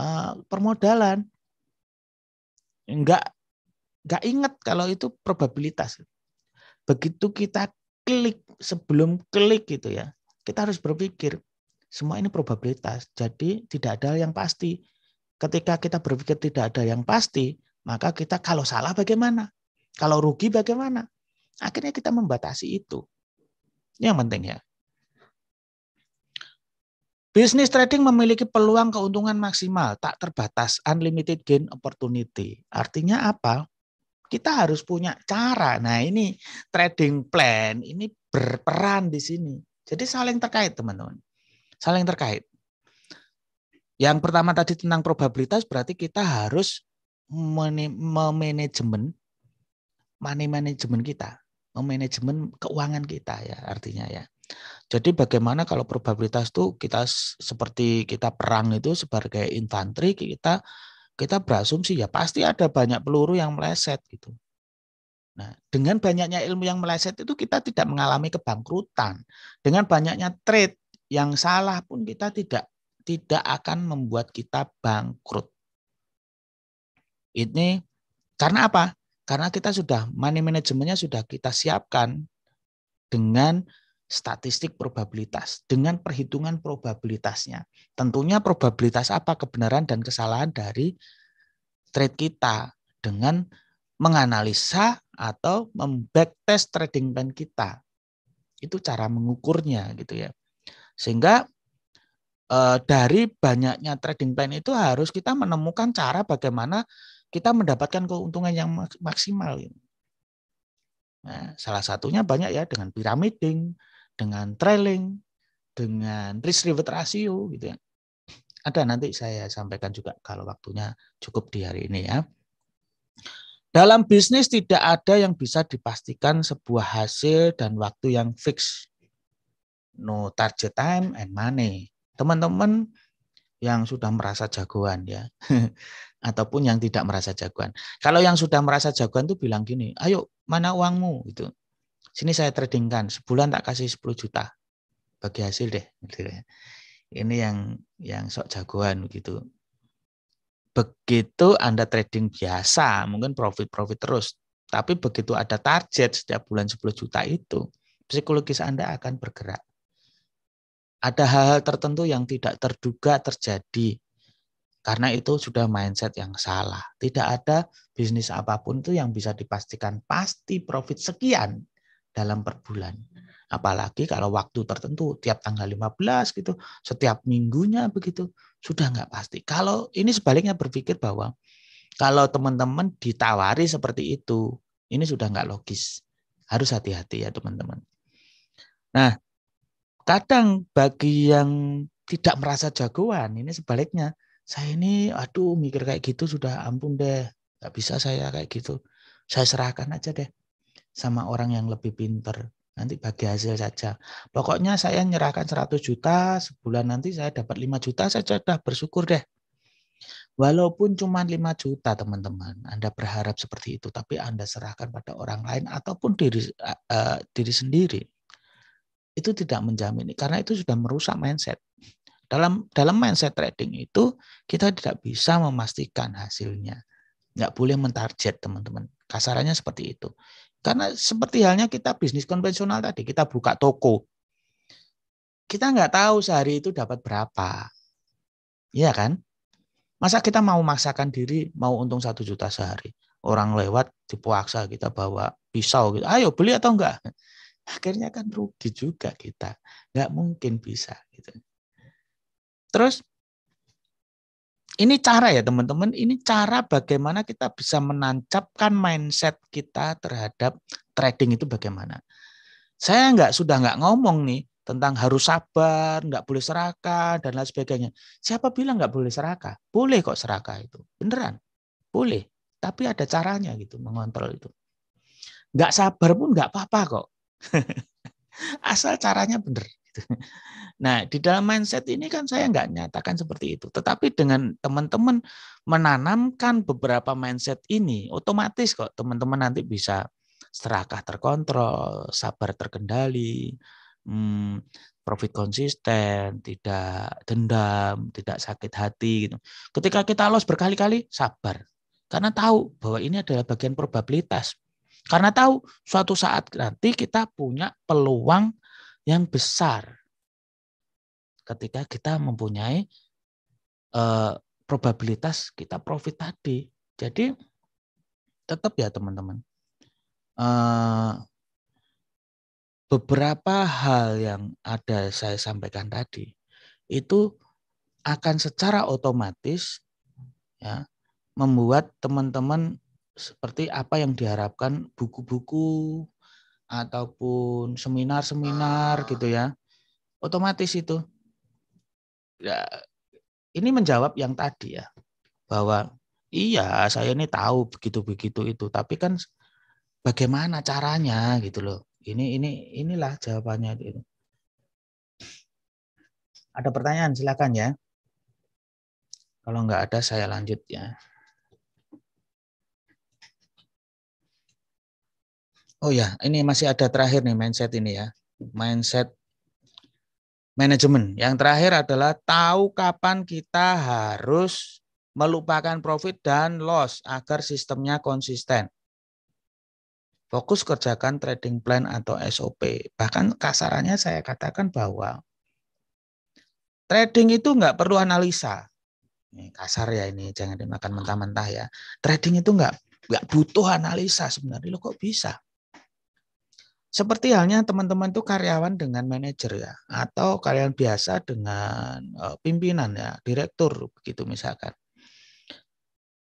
Speaker 1: uh, permodalan. Enggak enggak ingat kalau itu probabilitas. Begitu kita klik sebelum klik gitu ya kita harus berpikir semua ini probabilitas jadi tidak ada yang pasti ketika kita berpikir tidak ada yang pasti maka kita kalau salah bagaimana kalau rugi bagaimana akhirnya kita membatasi itu ini yang penting ya Bisnis trading memiliki peluang keuntungan maksimal, tak terbatas, unlimited gain opportunity. Artinya apa? kita harus punya cara. Nah, ini trading plan ini berperan di sini. Jadi saling terkait, teman-teman. Saling terkait. Yang pertama tadi tentang probabilitas berarti kita harus memanajemen money manajemen kita, memanajemen keuangan kita ya artinya ya. Jadi bagaimana kalau probabilitas tuh kita seperti kita perang itu sebagai infanteri kita kita berasumsi ya pasti ada banyak peluru yang meleset gitu. Nah, dengan banyaknya ilmu yang meleset itu kita tidak mengalami kebangkrutan. Dengan banyaknya trade yang salah pun kita tidak tidak akan membuat kita bangkrut. Ini karena apa? Karena kita sudah money manajemennya sudah kita siapkan dengan statistik probabilitas dengan perhitungan probabilitasnya. Tentunya probabilitas apa kebenaran dan kesalahan dari trade kita dengan menganalisa atau membacktest trading plan kita. Itu cara mengukurnya gitu ya. Sehingga eh, dari banyaknya trading plan itu harus kita menemukan cara bagaimana kita mendapatkan keuntungan yang maksimal. Nah, salah satunya banyak ya dengan piramiding dengan trailing, dengan risk reward ratio gitu ya. Ada nanti saya sampaikan juga kalau waktunya cukup di hari ini ya. Dalam bisnis tidak ada yang bisa dipastikan sebuah hasil dan waktu yang fix. No target time and money. Teman-teman yang sudah merasa jagoan ya. Ataupun yang tidak merasa jagoan. Kalau yang sudah merasa jagoan tuh bilang gini, ayo mana uangmu gitu sini saya tradingkan sebulan tak kasih 10 juta bagi hasil deh ini yang yang sok jagoan gitu begitu Anda trading biasa mungkin profit-profit terus tapi begitu ada target setiap bulan 10 juta itu psikologis Anda akan bergerak ada hal-hal tertentu yang tidak terduga terjadi karena itu sudah mindset yang salah. Tidak ada bisnis apapun itu yang bisa dipastikan pasti profit sekian dalam per bulan. Apalagi kalau waktu tertentu, tiap tanggal 15 gitu, setiap minggunya begitu, sudah nggak pasti. Kalau ini sebaliknya berpikir bahwa kalau teman-teman ditawari seperti itu, ini sudah nggak logis. Harus hati-hati ya teman-teman. Nah, kadang bagi yang tidak merasa jagoan, ini sebaliknya. Saya ini, aduh mikir kayak gitu sudah ampun deh. Nggak bisa saya kayak gitu. Saya serahkan aja deh sama orang yang lebih pinter. Nanti bagi hasil saja. Pokoknya saya nyerahkan 100 juta, sebulan nanti saya dapat 5 juta, saja sudah bersyukur deh. Walaupun cuma 5 juta teman-teman, Anda berharap seperti itu, tapi Anda serahkan pada orang lain ataupun diri uh, diri sendiri. Itu tidak menjamin karena itu sudah merusak mindset. Dalam dalam mindset trading itu kita tidak bisa memastikan hasilnya. Nggak boleh mentarget teman-teman. Kasarannya seperti itu. Karena seperti halnya kita bisnis konvensional tadi, kita buka toko. Kita nggak tahu sehari itu dapat berapa. Iya kan? Masa kita mau maksakan diri mau untung satu juta sehari? Orang lewat dipuaksa kita bawa pisau gitu. Ayo beli atau enggak? Akhirnya kan rugi juga kita. Nggak mungkin bisa gitu. Terus ini cara ya teman-teman, ini cara bagaimana kita bisa menancapkan mindset kita terhadap trading itu bagaimana. Saya nggak sudah nggak ngomong nih tentang harus sabar, nggak boleh serakah dan lain sebagainya. Siapa bilang nggak boleh serakah? Boleh kok serakah itu, beneran, boleh. Tapi ada caranya gitu mengontrol itu. Nggak sabar pun nggak apa-apa kok, asal caranya bener. Gitu. Nah, di dalam mindset ini kan saya nggak nyatakan seperti itu. Tetapi dengan teman-teman menanamkan beberapa mindset ini, otomatis kok teman-teman nanti bisa serakah terkontrol, sabar terkendali, hmm, profit konsisten, tidak dendam, tidak sakit hati. Gitu. Ketika kita los berkali-kali, sabar. Karena tahu bahwa ini adalah bagian probabilitas. Karena tahu suatu saat nanti kita punya peluang yang besar ketika kita mempunyai uh, probabilitas kita profit tadi. Jadi tetap ya teman-teman. Uh, beberapa hal yang ada saya sampaikan tadi itu akan secara otomatis ya membuat teman-teman seperti apa yang diharapkan buku-buku ataupun seminar-seminar ah. gitu ya. Otomatis itu. Ya, ini menjawab yang tadi ya, bahwa iya saya ini tahu begitu-begitu itu, tapi kan bagaimana caranya gitu loh. Ini ini inilah jawabannya itu. Ada pertanyaan silakan ya. Kalau nggak ada saya lanjut ya. Oh ya, ini masih ada terakhir nih mindset ini ya. Mindset manajemen. Yang terakhir adalah tahu kapan kita harus melupakan profit dan loss agar sistemnya konsisten. Fokus kerjakan trading plan atau SOP. Bahkan kasarannya saya katakan bahwa trading itu nggak perlu analisa. Ini kasar ya ini, jangan dimakan mentah-mentah ya. Trading itu nggak nggak butuh analisa sebenarnya. Lo kok bisa? Seperti halnya teman-teman itu karyawan dengan manajer ya, atau kalian biasa dengan uh, pimpinan ya, direktur begitu misalkan.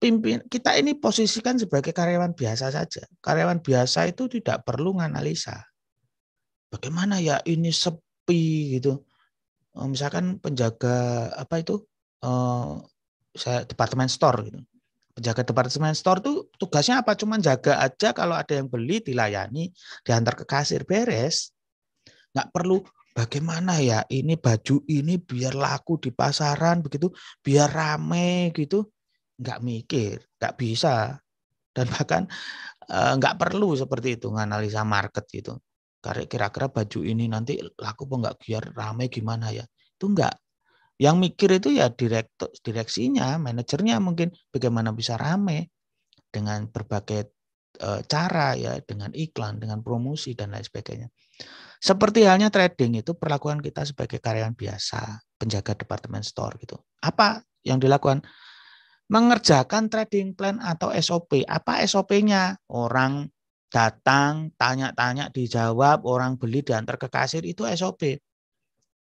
Speaker 1: Pimpin kita ini posisikan sebagai karyawan biasa saja. Karyawan biasa itu tidak perlu menganalisa. Bagaimana ya ini sepi gitu. Eh, misalkan penjaga apa itu uh, saya departemen store gitu penjaga departemen store tuh tugasnya apa? Cuman jaga aja kalau ada yang beli dilayani, diantar ke kasir beres. Nggak perlu bagaimana ya ini baju ini biar laku di pasaran begitu, biar rame gitu. Nggak mikir, nggak bisa. Dan bahkan eh, nggak perlu seperti itu nganalisa market gitu. kira-kira baju ini nanti laku apa nggak biar rame gimana ya. Itu nggak. Yang mikir itu ya direktur, direksinya, manajernya mungkin bagaimana bisa rame dengan berbagai eh, cara ya dengan iklan, dengan promosi dan lain sebagainya. Seperti halnya trading itu perlakuan kita sebagai karyawan biasa, penjaga departemen store gitu. Apa yang dilakukan? Mengerjakan trading plan atau SOP. Apa SOP-nya? Orang datang, tanya-tanya dijawab, orang beli diantar ke kasir itu SOP.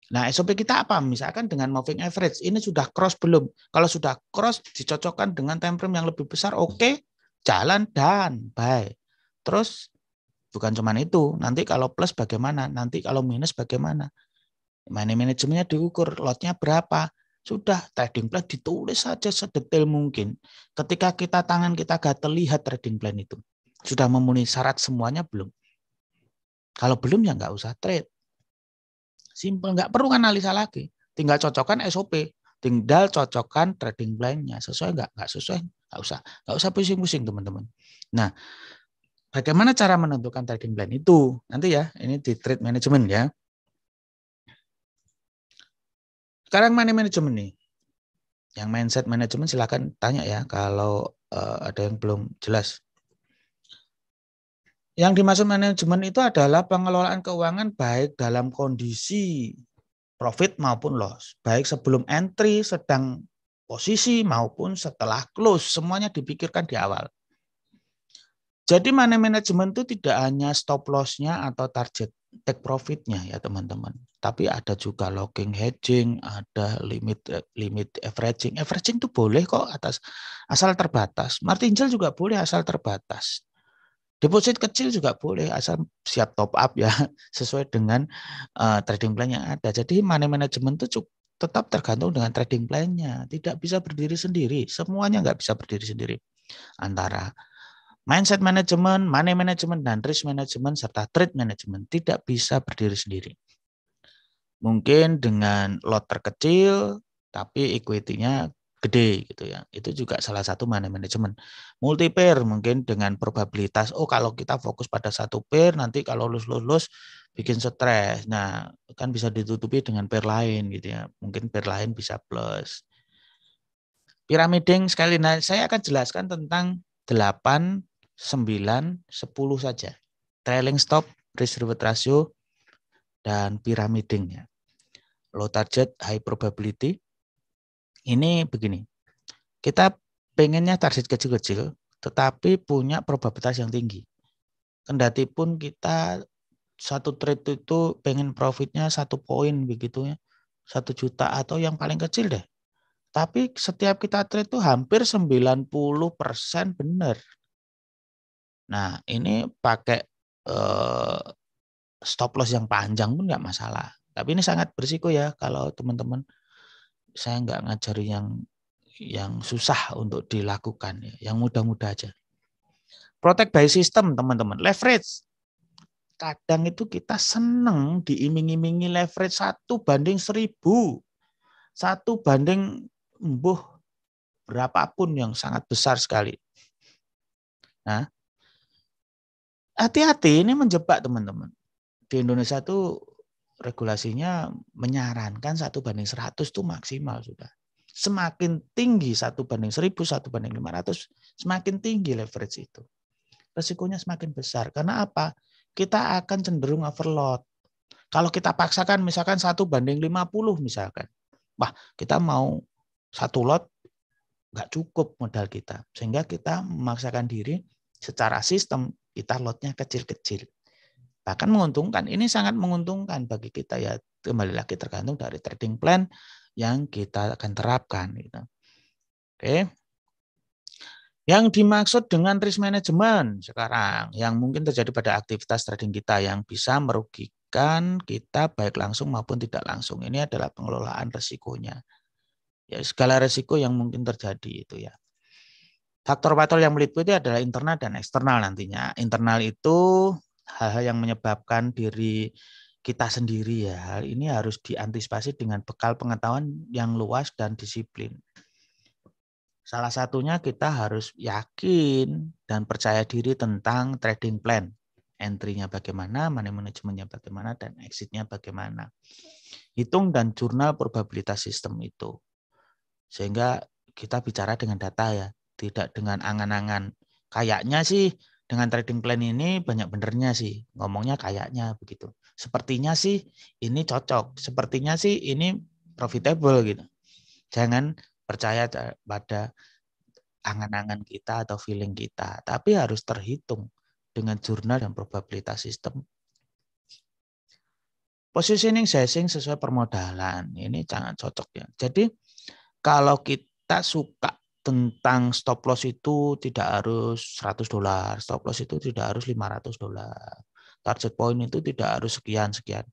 Speaker 1: Nah, SOP kita apa? Misalkan dengan moving average. Ini sudah cross belum? Kalau sudah cross, dicocokkan dengan time frame yang lebih besar. Oke, okay, jalan dan baik. Terus, bukan cuma itu. Nanti kalau plus bagaimana? Nanti kalau minus bagaimana? Money manajemennya diukur. Lotnya berapa? Sudah, trading plan ditulis saja sedetail mungkin. Ketika kita tangan kita gatel lihat trading plan itu. Sudah memenuhi syarat semuanya belum? Kalau belum ya nggak usah trade Simple, nggak perlu analisa lagi. Tinggal cocokkan SOP, tinggal cocokkan trading plan-nya. Sesuai nggak? Nggak sesuai, nggak usah. Nggak usah pusing-pusing teman-teman. Nah, bagaimana cara menentukan trading plan itu? Nanti ya, ini di trade management ya. Sekarang money management nih. Yang mindset management silahkan tanya ya kalau uh, ada yang belum jelas. Yang dimaksud manajemen itu adalah pengelolaan keuangan baik dalam kondisi profit maupun loss, baik sebelum entry, sedang posisi maupun setelah close, semuanya dipikirkan di awal. Jadi money management itu tidak hanya stop loss-nya atau target take profit-nya ya teman-teman. Tapi ada juga locking hedging, ada limit limit averaging. Averaging itu boleh kok atas asal terbatas. Martingale juga boleh asal terbatas. Deposit kecil juga boleh asal siap top up ya sesuai dengan uh, trading plan yang ada. Jadi money management itu tetap tergantung dengan trading plan-nya. Tidak bisa berdiri sendiri. Semuanya nggak bisa berdiri sendiri. Antara mindset management, money management, dan risk management, serta trade management tidak bisa berdiri sendiri. Mungkin dengan lot terkecil, tapi equity-nya gede gitu ya. Itu juga salah satu manajemen. Multi pair mungkin dengan probabilitas oh kalau kita fokus pada satu pair nanti kalau lulus-lulus bikin stres. Nah, kan bisa ditutupi dengan pair lain gitu ya. Mungkin pair lain bisa plus. Piramiding sekali nah, saya akan jelaskan tentang 8, 9, 10 saja. Trailing stop, risk reward ratio dan piramiding ya. Low target, high probability, ini begini. Kita pengennya target kecil-kecil, tetapi punya probabilitas yang tinggi. Kendati pun kita satu trade itu pengen profitnya satu poin begitu ya, satu juta atau yang paling kecil deh. Tapi setiap kita trade itu hampir 90% benar. Nah, ini pakai eh, stop loss yang panjang pun nggak masalah. Tapi ini sangat berisiko ya kalau teman-teman saya nggak ngajari yang yang susah untuk dilakukan, ya. yang mudah-mudah aja. Protect by system, teman-teman. Leverage. Kadang itu kita seneng diiming-imingi leverage satu banding seribu, satu banding embuh berapapun yang sangat besar sekali. Nah, hati-hati ini menjebak teman-teman. Di Indonesia tuh regulasinya menyarankan satu banding 100 itu maksimal sudah. Semakin tinggi satu banding 1000, satu banding 500, semakin tinggi leverage itu. Resikonya semakin besar. Karena apa? Kita akan cenderung overload. Kalau kita paksakan misalkan satu banding 50 misalkan. Wah, kita mau satu lot nggak cukup modal kita. Sehingga kita memaksakan diri secara sistem kita lotnya kecil-kecil bahkan menguntungkan. Ini sangat menguntungkan bagi kita ya kembali lagi tergantung dari trading plan yang kita akan terapkan. Gitu. Oke. Yang dimaksud dengan risk management sekarang yang mungkin terjadi pada aktivitas trading kita yang bisa merugikan kita baik langsung maupun tidak langsung. Ini adalah pengelolaan resikonya. Ya, segala resiko yang mungkin terjadi itu ya. Faktor faktor yang meliputi adalah internal dan eksternal nantinya. Internal itu hal-hal yang menyebabkan diri kita sendiri ya. Hal ini harus diantisipasi dengan bekal pengetahuan yang luas dan disiplin. Salah satunya kita harus yakin dan percaya diri tentang trading plan. Entry-nya bagaimana, money management-nya bagaimana, dan exit-nya bagaimana. Hitung dan jurnal probabilitas sistem itu. Sehingga kita bicara dengan data ya, tidak dengan angan-angan. Kayaknya sih dengan trading plan ini banyak benernya sih ngomongnya kayaknya begitu sepertinya sih ini cocok sepertinya sih ini profitable gitu jangan percaya pada angan-angan kita atau feeling kita tapi harus terhitung dengan jurnal dan probabilitas sistem positioning sizing sesuai permodalan ini jangan cocok ya jadi kalau kita suka tentang stop loss itu tidak harus 100 dolar, stop loss itu tidak harus 500 dolar. Target point itu tidak harus sekian sekian.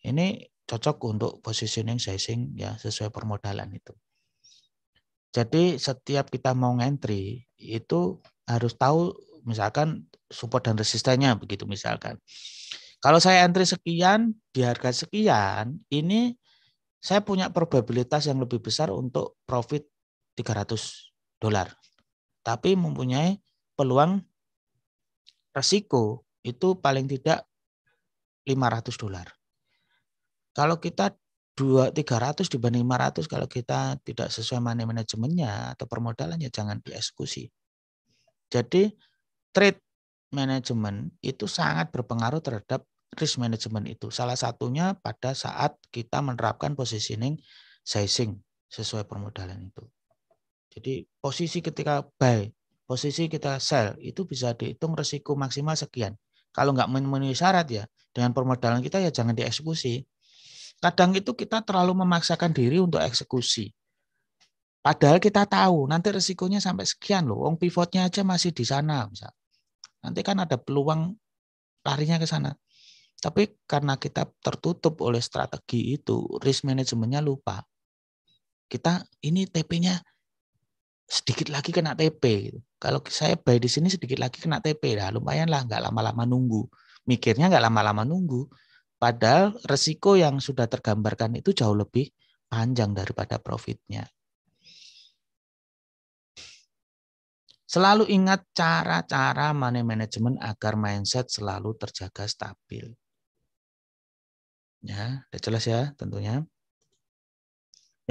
Speaker 1: Ini cocok untuk positioning sizing ya sesuai permodalan itu. Jadi setiap kita mau entry itu harus tahu misalkan support dan resistennya begitu misalkan. Kalau saya entry sekian di harga sekian, ini saya punya probabilitas yang lebih besar untuk profit 300 dolar. Tapi mempunyai peluang resiko itu paling tidak 500 dolar. Kalau kita 2 300 dibanding 500 kalau kita tidak sesuai money manajemennya atau permodalannya jangan dieksekusi. Jadi trade management itu sangat berpengaruh terhadap risk management itu. Salah satunya pada saat kita menerapkan positioning sizing sesuai permodalan itu. Jadi posisi ketika buy, posisi kita sell itu bisa dihitung resiko maksimal sekian. Kalau nggak memenuhi syarat ya dengan permodalan kita ya jangan dieksekusi. Kadang itu kita terlalu memaksakan diri untuk eksekusi. Padahal kita tahu nanti resikonya sampai sekian loh. Wong pivotnya aja masih di sana misal. Nanti kan ada peluang larinya ke sana. Tapi karena kita tertutup oleh strategi itu, risk manajemennya lupa. Kita ini TP-nya sedikit lagi kena TP. Gitu. Kalau saya buy di sini sedikit lagi kena TP, dah lumayan lah, nggak lama-lama nunggu. Mikirnya nggak lama-lama nunggu. Padahal resiko yang sudah tergambarkan itu jauh lebih panjang daripada profitnya. Selalu ingat cara-cara money management agar mindset selalu terjaga stabil. Ya, sudah jelas ya tentunya.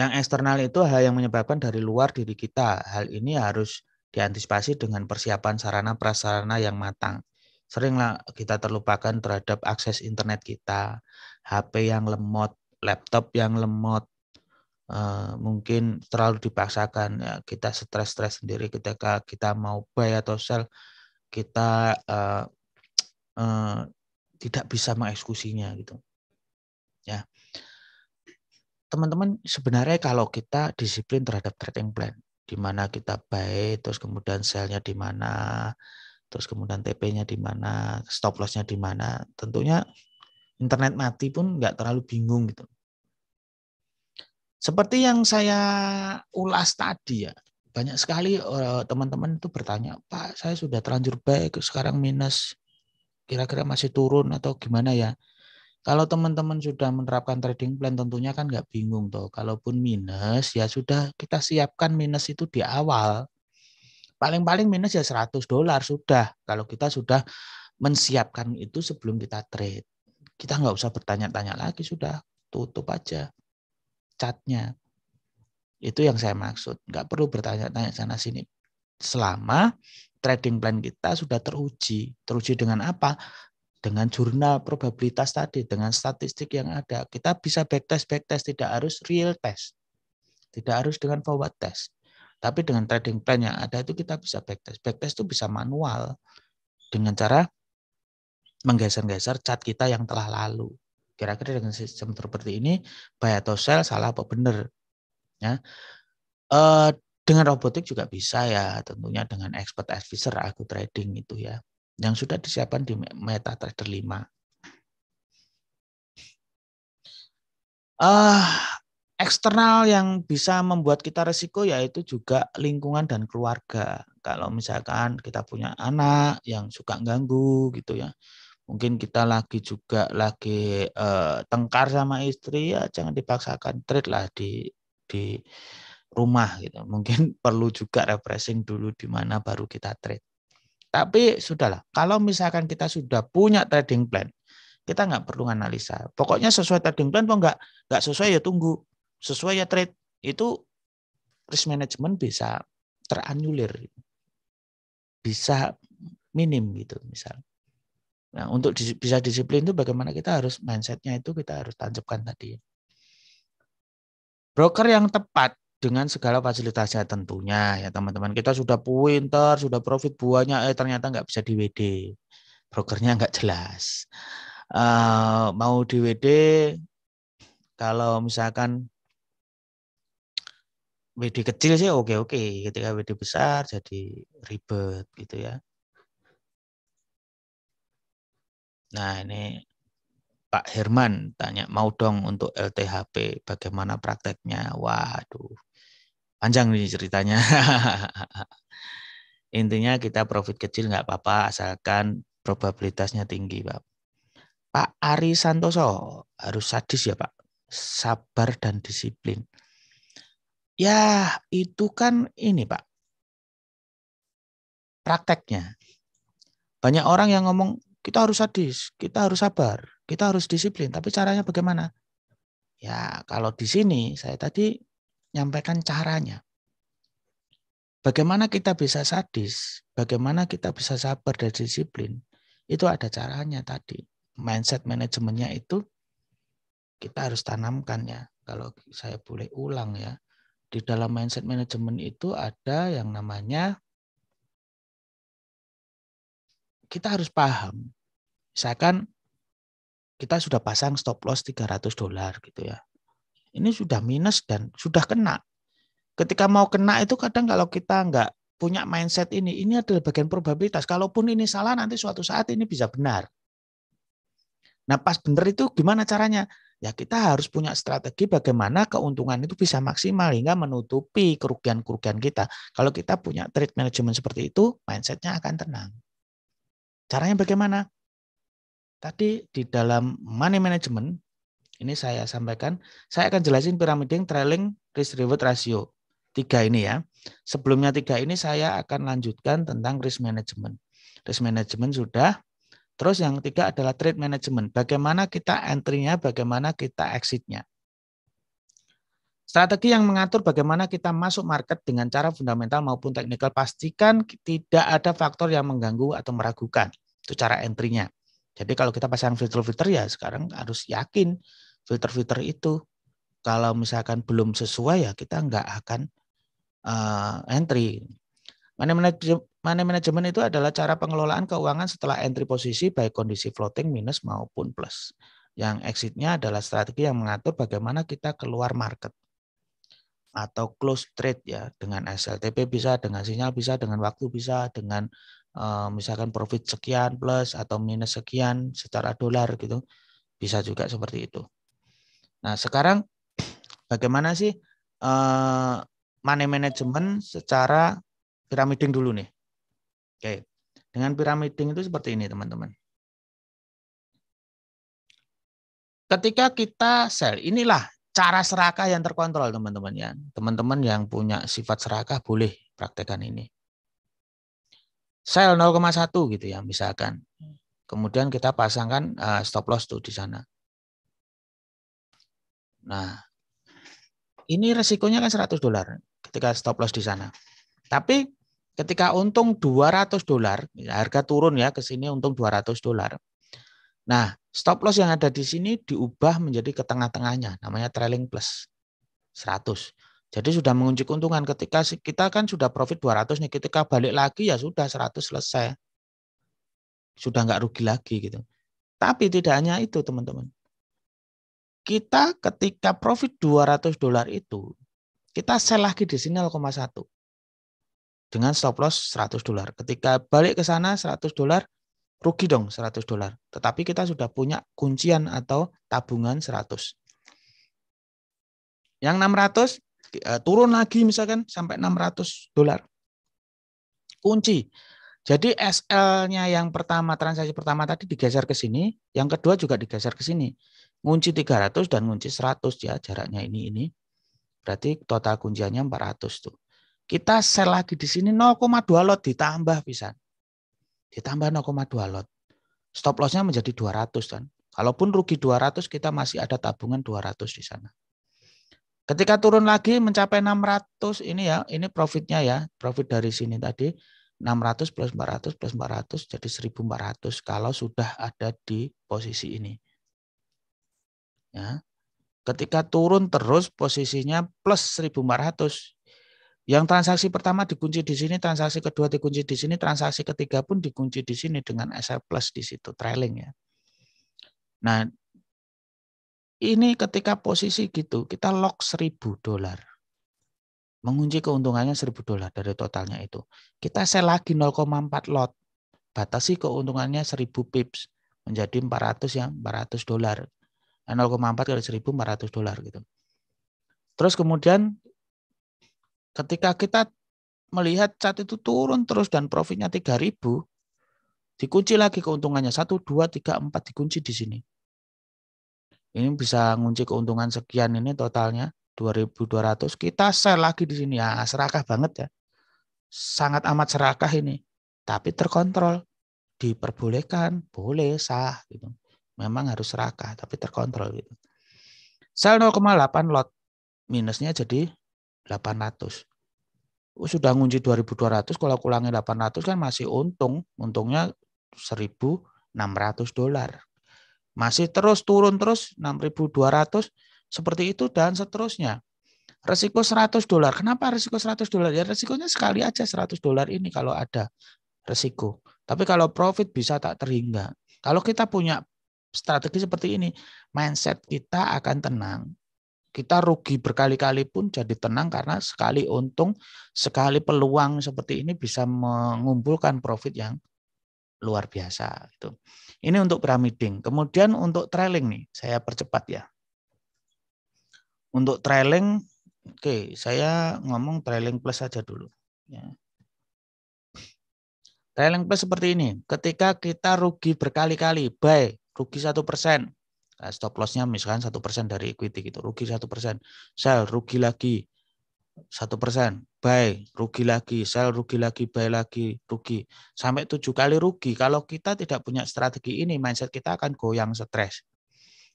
Speaker 1: Yang eksternal itu hal yang menyebabkan dari luar diri kita. Hal ini harus diantisipasi dengan persiapan sarana prasarana yang matang. Seringlah kita terlupakan terhadap akses internet kita, HP yang lemot, laptop yang lemot, eh, mungkin terlalu dipaksakan ya, kita stres-stres sendiri ketika kita mau buy atau sell kita eh, eh, tidak bisa mengeksekusinya gitu ya teman-teman sebenarnya kalau kita disiplin terhadap trading plan, di mana kita buy, terus kemudian sell-nya di mana, terus kemudian TP-nya di mana, stop loss-nya di mana, tentunya internet mati pun nggak terlalu bingung gitu. Seperti yang saya ulas tadi ya, banyak sekali eh, teman-teman itu bertanya, Pak, saya sudah terlanjur baik, sekarang minus, kira-kira masih turun atau gimana ya? Kalau teman-teman sudah menerapkan trading plan tentunya kan nggak bingung tuh. Kalaupun minus ya sudah kita siapkan minus itu di awal. Paling-paling minus ya 100 dolar sudah. Kalau kita sudah mensiapkan itu sebelum kita trade. Kita nggak usah bertanya-tanya lagi sudah. Tutup aja catnya. Itu yang saya maksud. Nggak perlu bertanya-tanya sana sini. Selama trading plan kita sudah teruji. Teruji dengan apa? dengan jurnal probabilitas tadi, dengan statistik yang ada, kita bisa backtest backtest tidak harus real test, tidak harus dengan forward test. Tapi dengan trading plan yang ada itu kita bisa backtest. Backtest itu bisa manual dengan cara menggeser-geser cat kita yang telah lalu. Kira-kira dengan sistem seperti ini, buy atau sell salah apa benar? Ya. E, dengan robotik juga bisa ya, tentunya dengan expert advisor aku trading itu ya yang sudah disiapkan di MetaTrader 5. Uh, ah, eksternal yang bisa membuat kita resiko yaitu juga lingkungan dan keluarga. Kalau misalkan kita punya anak yang suka ganggu gitu ya. Mungkin kita lagi juga lagi uh, tengkar sama istri ya jangan dipaksakan trade lah di di rumah gitu. Mungkin perlu juga refreshing dulu di mana baru kita trade. Tapi sudahlah, kalau misalkan kita sudah punya trading plan, kita nggak perlu analisa. Pokoknya sesuai trading plan, kok nggak nggak sesuai ya tunggu, sesuai ya trade. Itu risk management bisa teranulir, bisa minim gitu misal. Nah, untuk dis bisa disiplin itu bagaimana kita harus mindsetnya itu kita harus tancapkan tadi. Broker yang tepat dengan segala fasilitasnya tentunya ya teman-teman kita sudah pointer sudah profit buahnya eh ternyata nggak bisa di WD brokernya nggak jelas uh, mau di WD kalau misalkan WD kecil sih oke oke ketika WD besar jadi ribet gitu ya nah ini Pak Herman tanya mau dong untuk LTHP bagaimana prakteknya waduh panjang nih ceritanya. Intinya kita profit kecil nggak apa-apa asalkan probabilitasnya tinggi, Pak. Pak Ari Santoso harus sadis ya, Pak. Sabar dan disiplin. Ya, itu kan ini, Pak. Prakteknya. Banyak orang yang ngomong, kita harus sadis, kita harus sabar, kita harus disiplin. Tapi caranya bagaimana? Ya, kalau di sini saya tadi nyampaikan caranya. Bagaimana kita bisa sadis, bagaimana kita bisa sabar dan disiplin, itu ada caranya tadi. Mindset manajemennya itu kita harus tanamkan ya. Kalau saya boleh ulang ya, di dalam mindset manajemen itu ada yang namanya kita harus paham. Misalkan kita sudah pasang stop loss 300 dolar gitu ya ini sudah minus dan sudah kena. Ketika mau kena itu kadang kalau kita nggak punya mindset ini, ini adalah bagian probabilitas. Kalaupun ini salah, nanti suatu saat ini bisa benar. Nah pas benar itu gimana caranya? Ya kita harus punya strategi bagaimana keuntungan itu bisa maksimal hingga menutupi kerugian-kerugian kita. Kalau kita punya trade management seperti itu, mindsetnya akan tenang. Caranya bagaimana? Tadi di dalam money management ini saya sampaikan. Saya akan jelasin piramiding trailing risk reward ratio. Tiga ini ya. Sebelumnya tiga ini saya akan lanjutkan tentang risk management. Risk management sudah. Terus yang tiga adalah trade management. Bagaimana kita entry-nya, bagaimana kita exit-nya. Strategi yang mengatur bagaimana kita masuk market dengan cara fundamental maupun teknikal pastikan tidak ada faktor yang mengganggu atau meragukan. Itu cara entry-nya. Jadi kalau kita pasang filter-filter ya sekarang harus yakin filter-filter itu kalau misalkan belum sesuai ya kita nggak akan uh, entry. Money management, money management itu adalah cara pengelolaan keuangan setelah entry posisi baik kondisi floating minus maupun plus. Yang exitnya adalah strategi yang mengatur bagaimana kita keluar market atau close trade ya dengan SLTP bisa, dengan sinyal bisa, dengan waktu bisa, dengan uh, misalkan profit sekian plus atau minus sekian secara dolar gitu bisa juga seperti itu. Nah, sekarang bagaimana sih uh, money management secara piramiding dulu nih? Oke. Dengan piramiding itu seperti ini, teman-teman. Ketika kita sell inilah cara serakah yang terkontrol, teman-teman ya. Teman-teman yang punya sifat serakah boleh praktekkan ini. Sell 0,1 gitu ya, misalkan. Kemudian kita pasangkan eh, stop loss tuh di sana. Nah, ini resikonya kan 100 dolar ketika stop loss di sana. Tapi ketika untung 200 dolar, harga turun ya ke sini untung 200 dolar. Nah, stop loss yang ada di sini diubah menjadi ke tengah-tengahnya, namanya trailing plus 100. Jadi sudah mengunci keuntungan ketika kita kan sudah profit 200 nih, ketika balik lagi ya sudah 100 selesai. Sudah nggak rugi lagi gitu. Tapi tidak hanya itu teman-teman kita ketika profit 200 dolar itu, kita sell lagi di sini 0,1 dengan stop loss 100 dolar. Ketika balik ke sana 100 dolar, rugi dong 100 dolar. Tetapi kita sudah punya kuncian atau tabungan 100. Yang 600 eh, turun lagi misalkan sampai 600 dolar. Kunci. Jadi SL-nya yang pertama transaksi pertama tadi digeser ke sini, yang kedua juga digeser ke sini ngunci 300 dan ngunci 100 ya jaraknya ini ini. Berarti total kunciannya 400 tuh. Kita sel lagi di sini 0,2 lot ditambah bisa. Ditambah 0,2 lot. Stop lossnya menjadi 200 kan. Kalaupun rugi 200 kita masih ada tabungan 200 di sana. Ketika turun lagi mencapai 600 ini ya, ini profitnya ya, profit dari sini tadi 600 plus 400 plus 400 jadi 1400 kalau sudah ada di posisi ini. Ya. Ketika turun terus posisinya plus 1400. Yang transaksi pertama dikunci di sini, transaksi kedua dikunci di sini, transaksi ketiga pun dikunci di sini dengan SL plus di situ, trailing ya. Nah, ini ketika posisi gitu, kita lock 1000 dolar. Mengunci keuntungannya 1000 dolar dari totalnya itu. Kita sell lagi 0,4 lot. Batasi keuntungannya 1000 pips menjadi 400 ya, 400 dolar. 0,4 kali 1.400 dolar gitu. Terus kemudian ketika kita melihat cat itu turun terus dan profitnya 3000 dikunci lagi keuntungannya 1 2 3 4 dikunci di sini. Ini bisa ngunci keuntungan sekian ini totalnya 2200 kita sell lagi di sini ya serakah banget ya. Sangat amat serakah ini. Tapi terkontrol, diperbolehkan, boleh sah gitu memang harus serakah tapi terkontrol gitu. Sel 0,8 lot minusnya jadi 800. Oh, sudah ngunci 2200 kalau kurangi 800 kan masih untung. Untungnya 1600 dolar. Masih terus turun terus 6200 seperti itu dan seterusnya. Resiko 100 dolar. Kenapa resiko 100 dolar? Ya resikonya sekali aja 100 dolar ini kalau ada resiko. Tapi kalau profit bisa tak terhingga. Kalau kita punya strategi seperti ini. Mindset kita akan tenang. Kita rugi berkali-kali pun jadi tenang karena sekali untung, sekali peluang seperti ini bisa mengumpulkan profit yang luar biasa. Itu. Ini untuk pyramiding. Kemudian untuk trailing nih, saya percepat ya. Untuk trailing, oke, okay, saya ngomong trailing plus saja dulu. Ya. Trailing plus seperti ini. Ketika kita rugi berkali-kali, baik rugi satu persen nah, stop lossnya misalkan satu persen dari equity gitu rugi satu persen sell rugi lagi satu persen buy rugi lagi sell rugi lagi buy lagi rugi sampai tujuh kali rugi kalau kita tidak punya strategi ini mindset kita akan goyang stres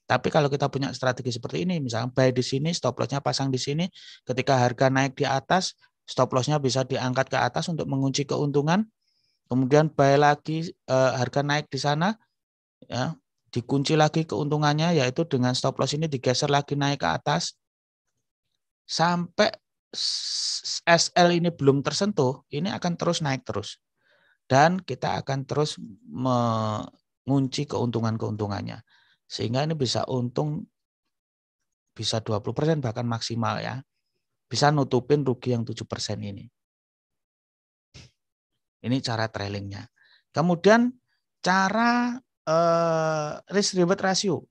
Speaker 1: tapi kalau kita punya strategi seperti ini misalkan buy di sini stop lossnya pasang di sini ketika harga naik di atas stop lossnya bisa diangkat ke atas untuk mengunci keuntungan kemudian buy lagi eh, harga naik di sana ya dikunci lagi keuntungannya yaitu dengan stop loss ini digeser lagi naik ke atas sampai SL ini belum tersentuh, ini akan terus naik terus. Dan kita akan terus mengunci keuntungan-keuntungannya. Sehingga ini bisa untung bisa 20% bahkan maksimal ya. Bisa nutupin rugi yang 7% ini. Ini cara trailingnya. Kemudian cara uh, risk reward ratio.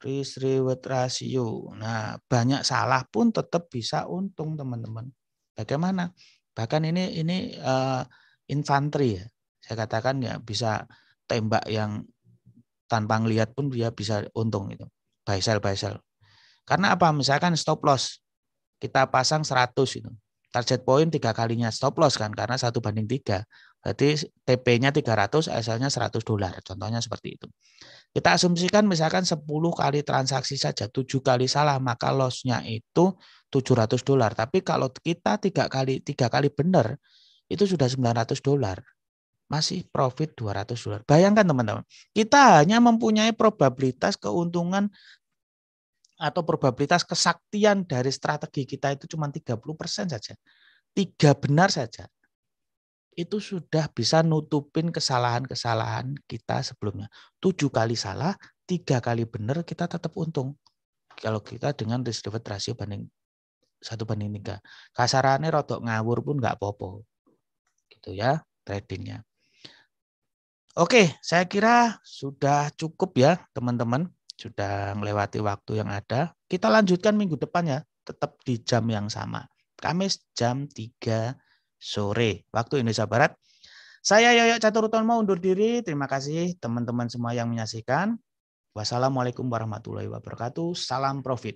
Speaker 1: Risk reward ratio. Nah, banyak salah pun tetap bisa untung, teman-teman. Bagaimana? Bahkan ini ini uh, infanteri ya. Saya katakan ya bisa tembak yang tanpa ngelihat pun dia bisa untung itu. Buy sell, buy sell. Karena apa? Misalkan stop loss. Kita pasang 100 itu target point tiga kalinya stop loss kan karena satu banding tiga Berarti TP-nya 300, sl nya 100 dolar. Contohnya seperti itu. Kita asumsikan misalkan 10 kali transaksi saja, 7 kali salah, maka loss-nya itu 700 dolar. Tapi kalau kita 3 kali 3 kali benar, itu sudah 900 dolar. Masih profit 200 dolar. Bayangkan teman-teman, kita hanya mempunyai probabilitas keuntungan atau probabilitas kesaktian dari strategi kita itu cuma 30% saja. Tiga benar saja itu sudah bisa nutupin kesalahan-kesalahan kita sebelumnya. Tujuh kali salah, tiga kali benar, kita tetap untung. Kalau kita dengan risk reward rasio banding satu banding tiga. Kasarannya rotok ngawur pun nggak popo. Gitu ya tradingnya. Oke, saya kira sudah cukup ya teman-teman. Sudah melewati waktu yang ada. Kita lanjutkan minggu depan ya, tetap di jam yang sama. Kamis jam 3 sore waktu Indonesia Barat. Saya Yoyo Caturutomo undur diri. Terima kasih teman-teman semua yang menyaksikan. Wassalamualaikum warahmatullahi wabarakatuh. Salam profit.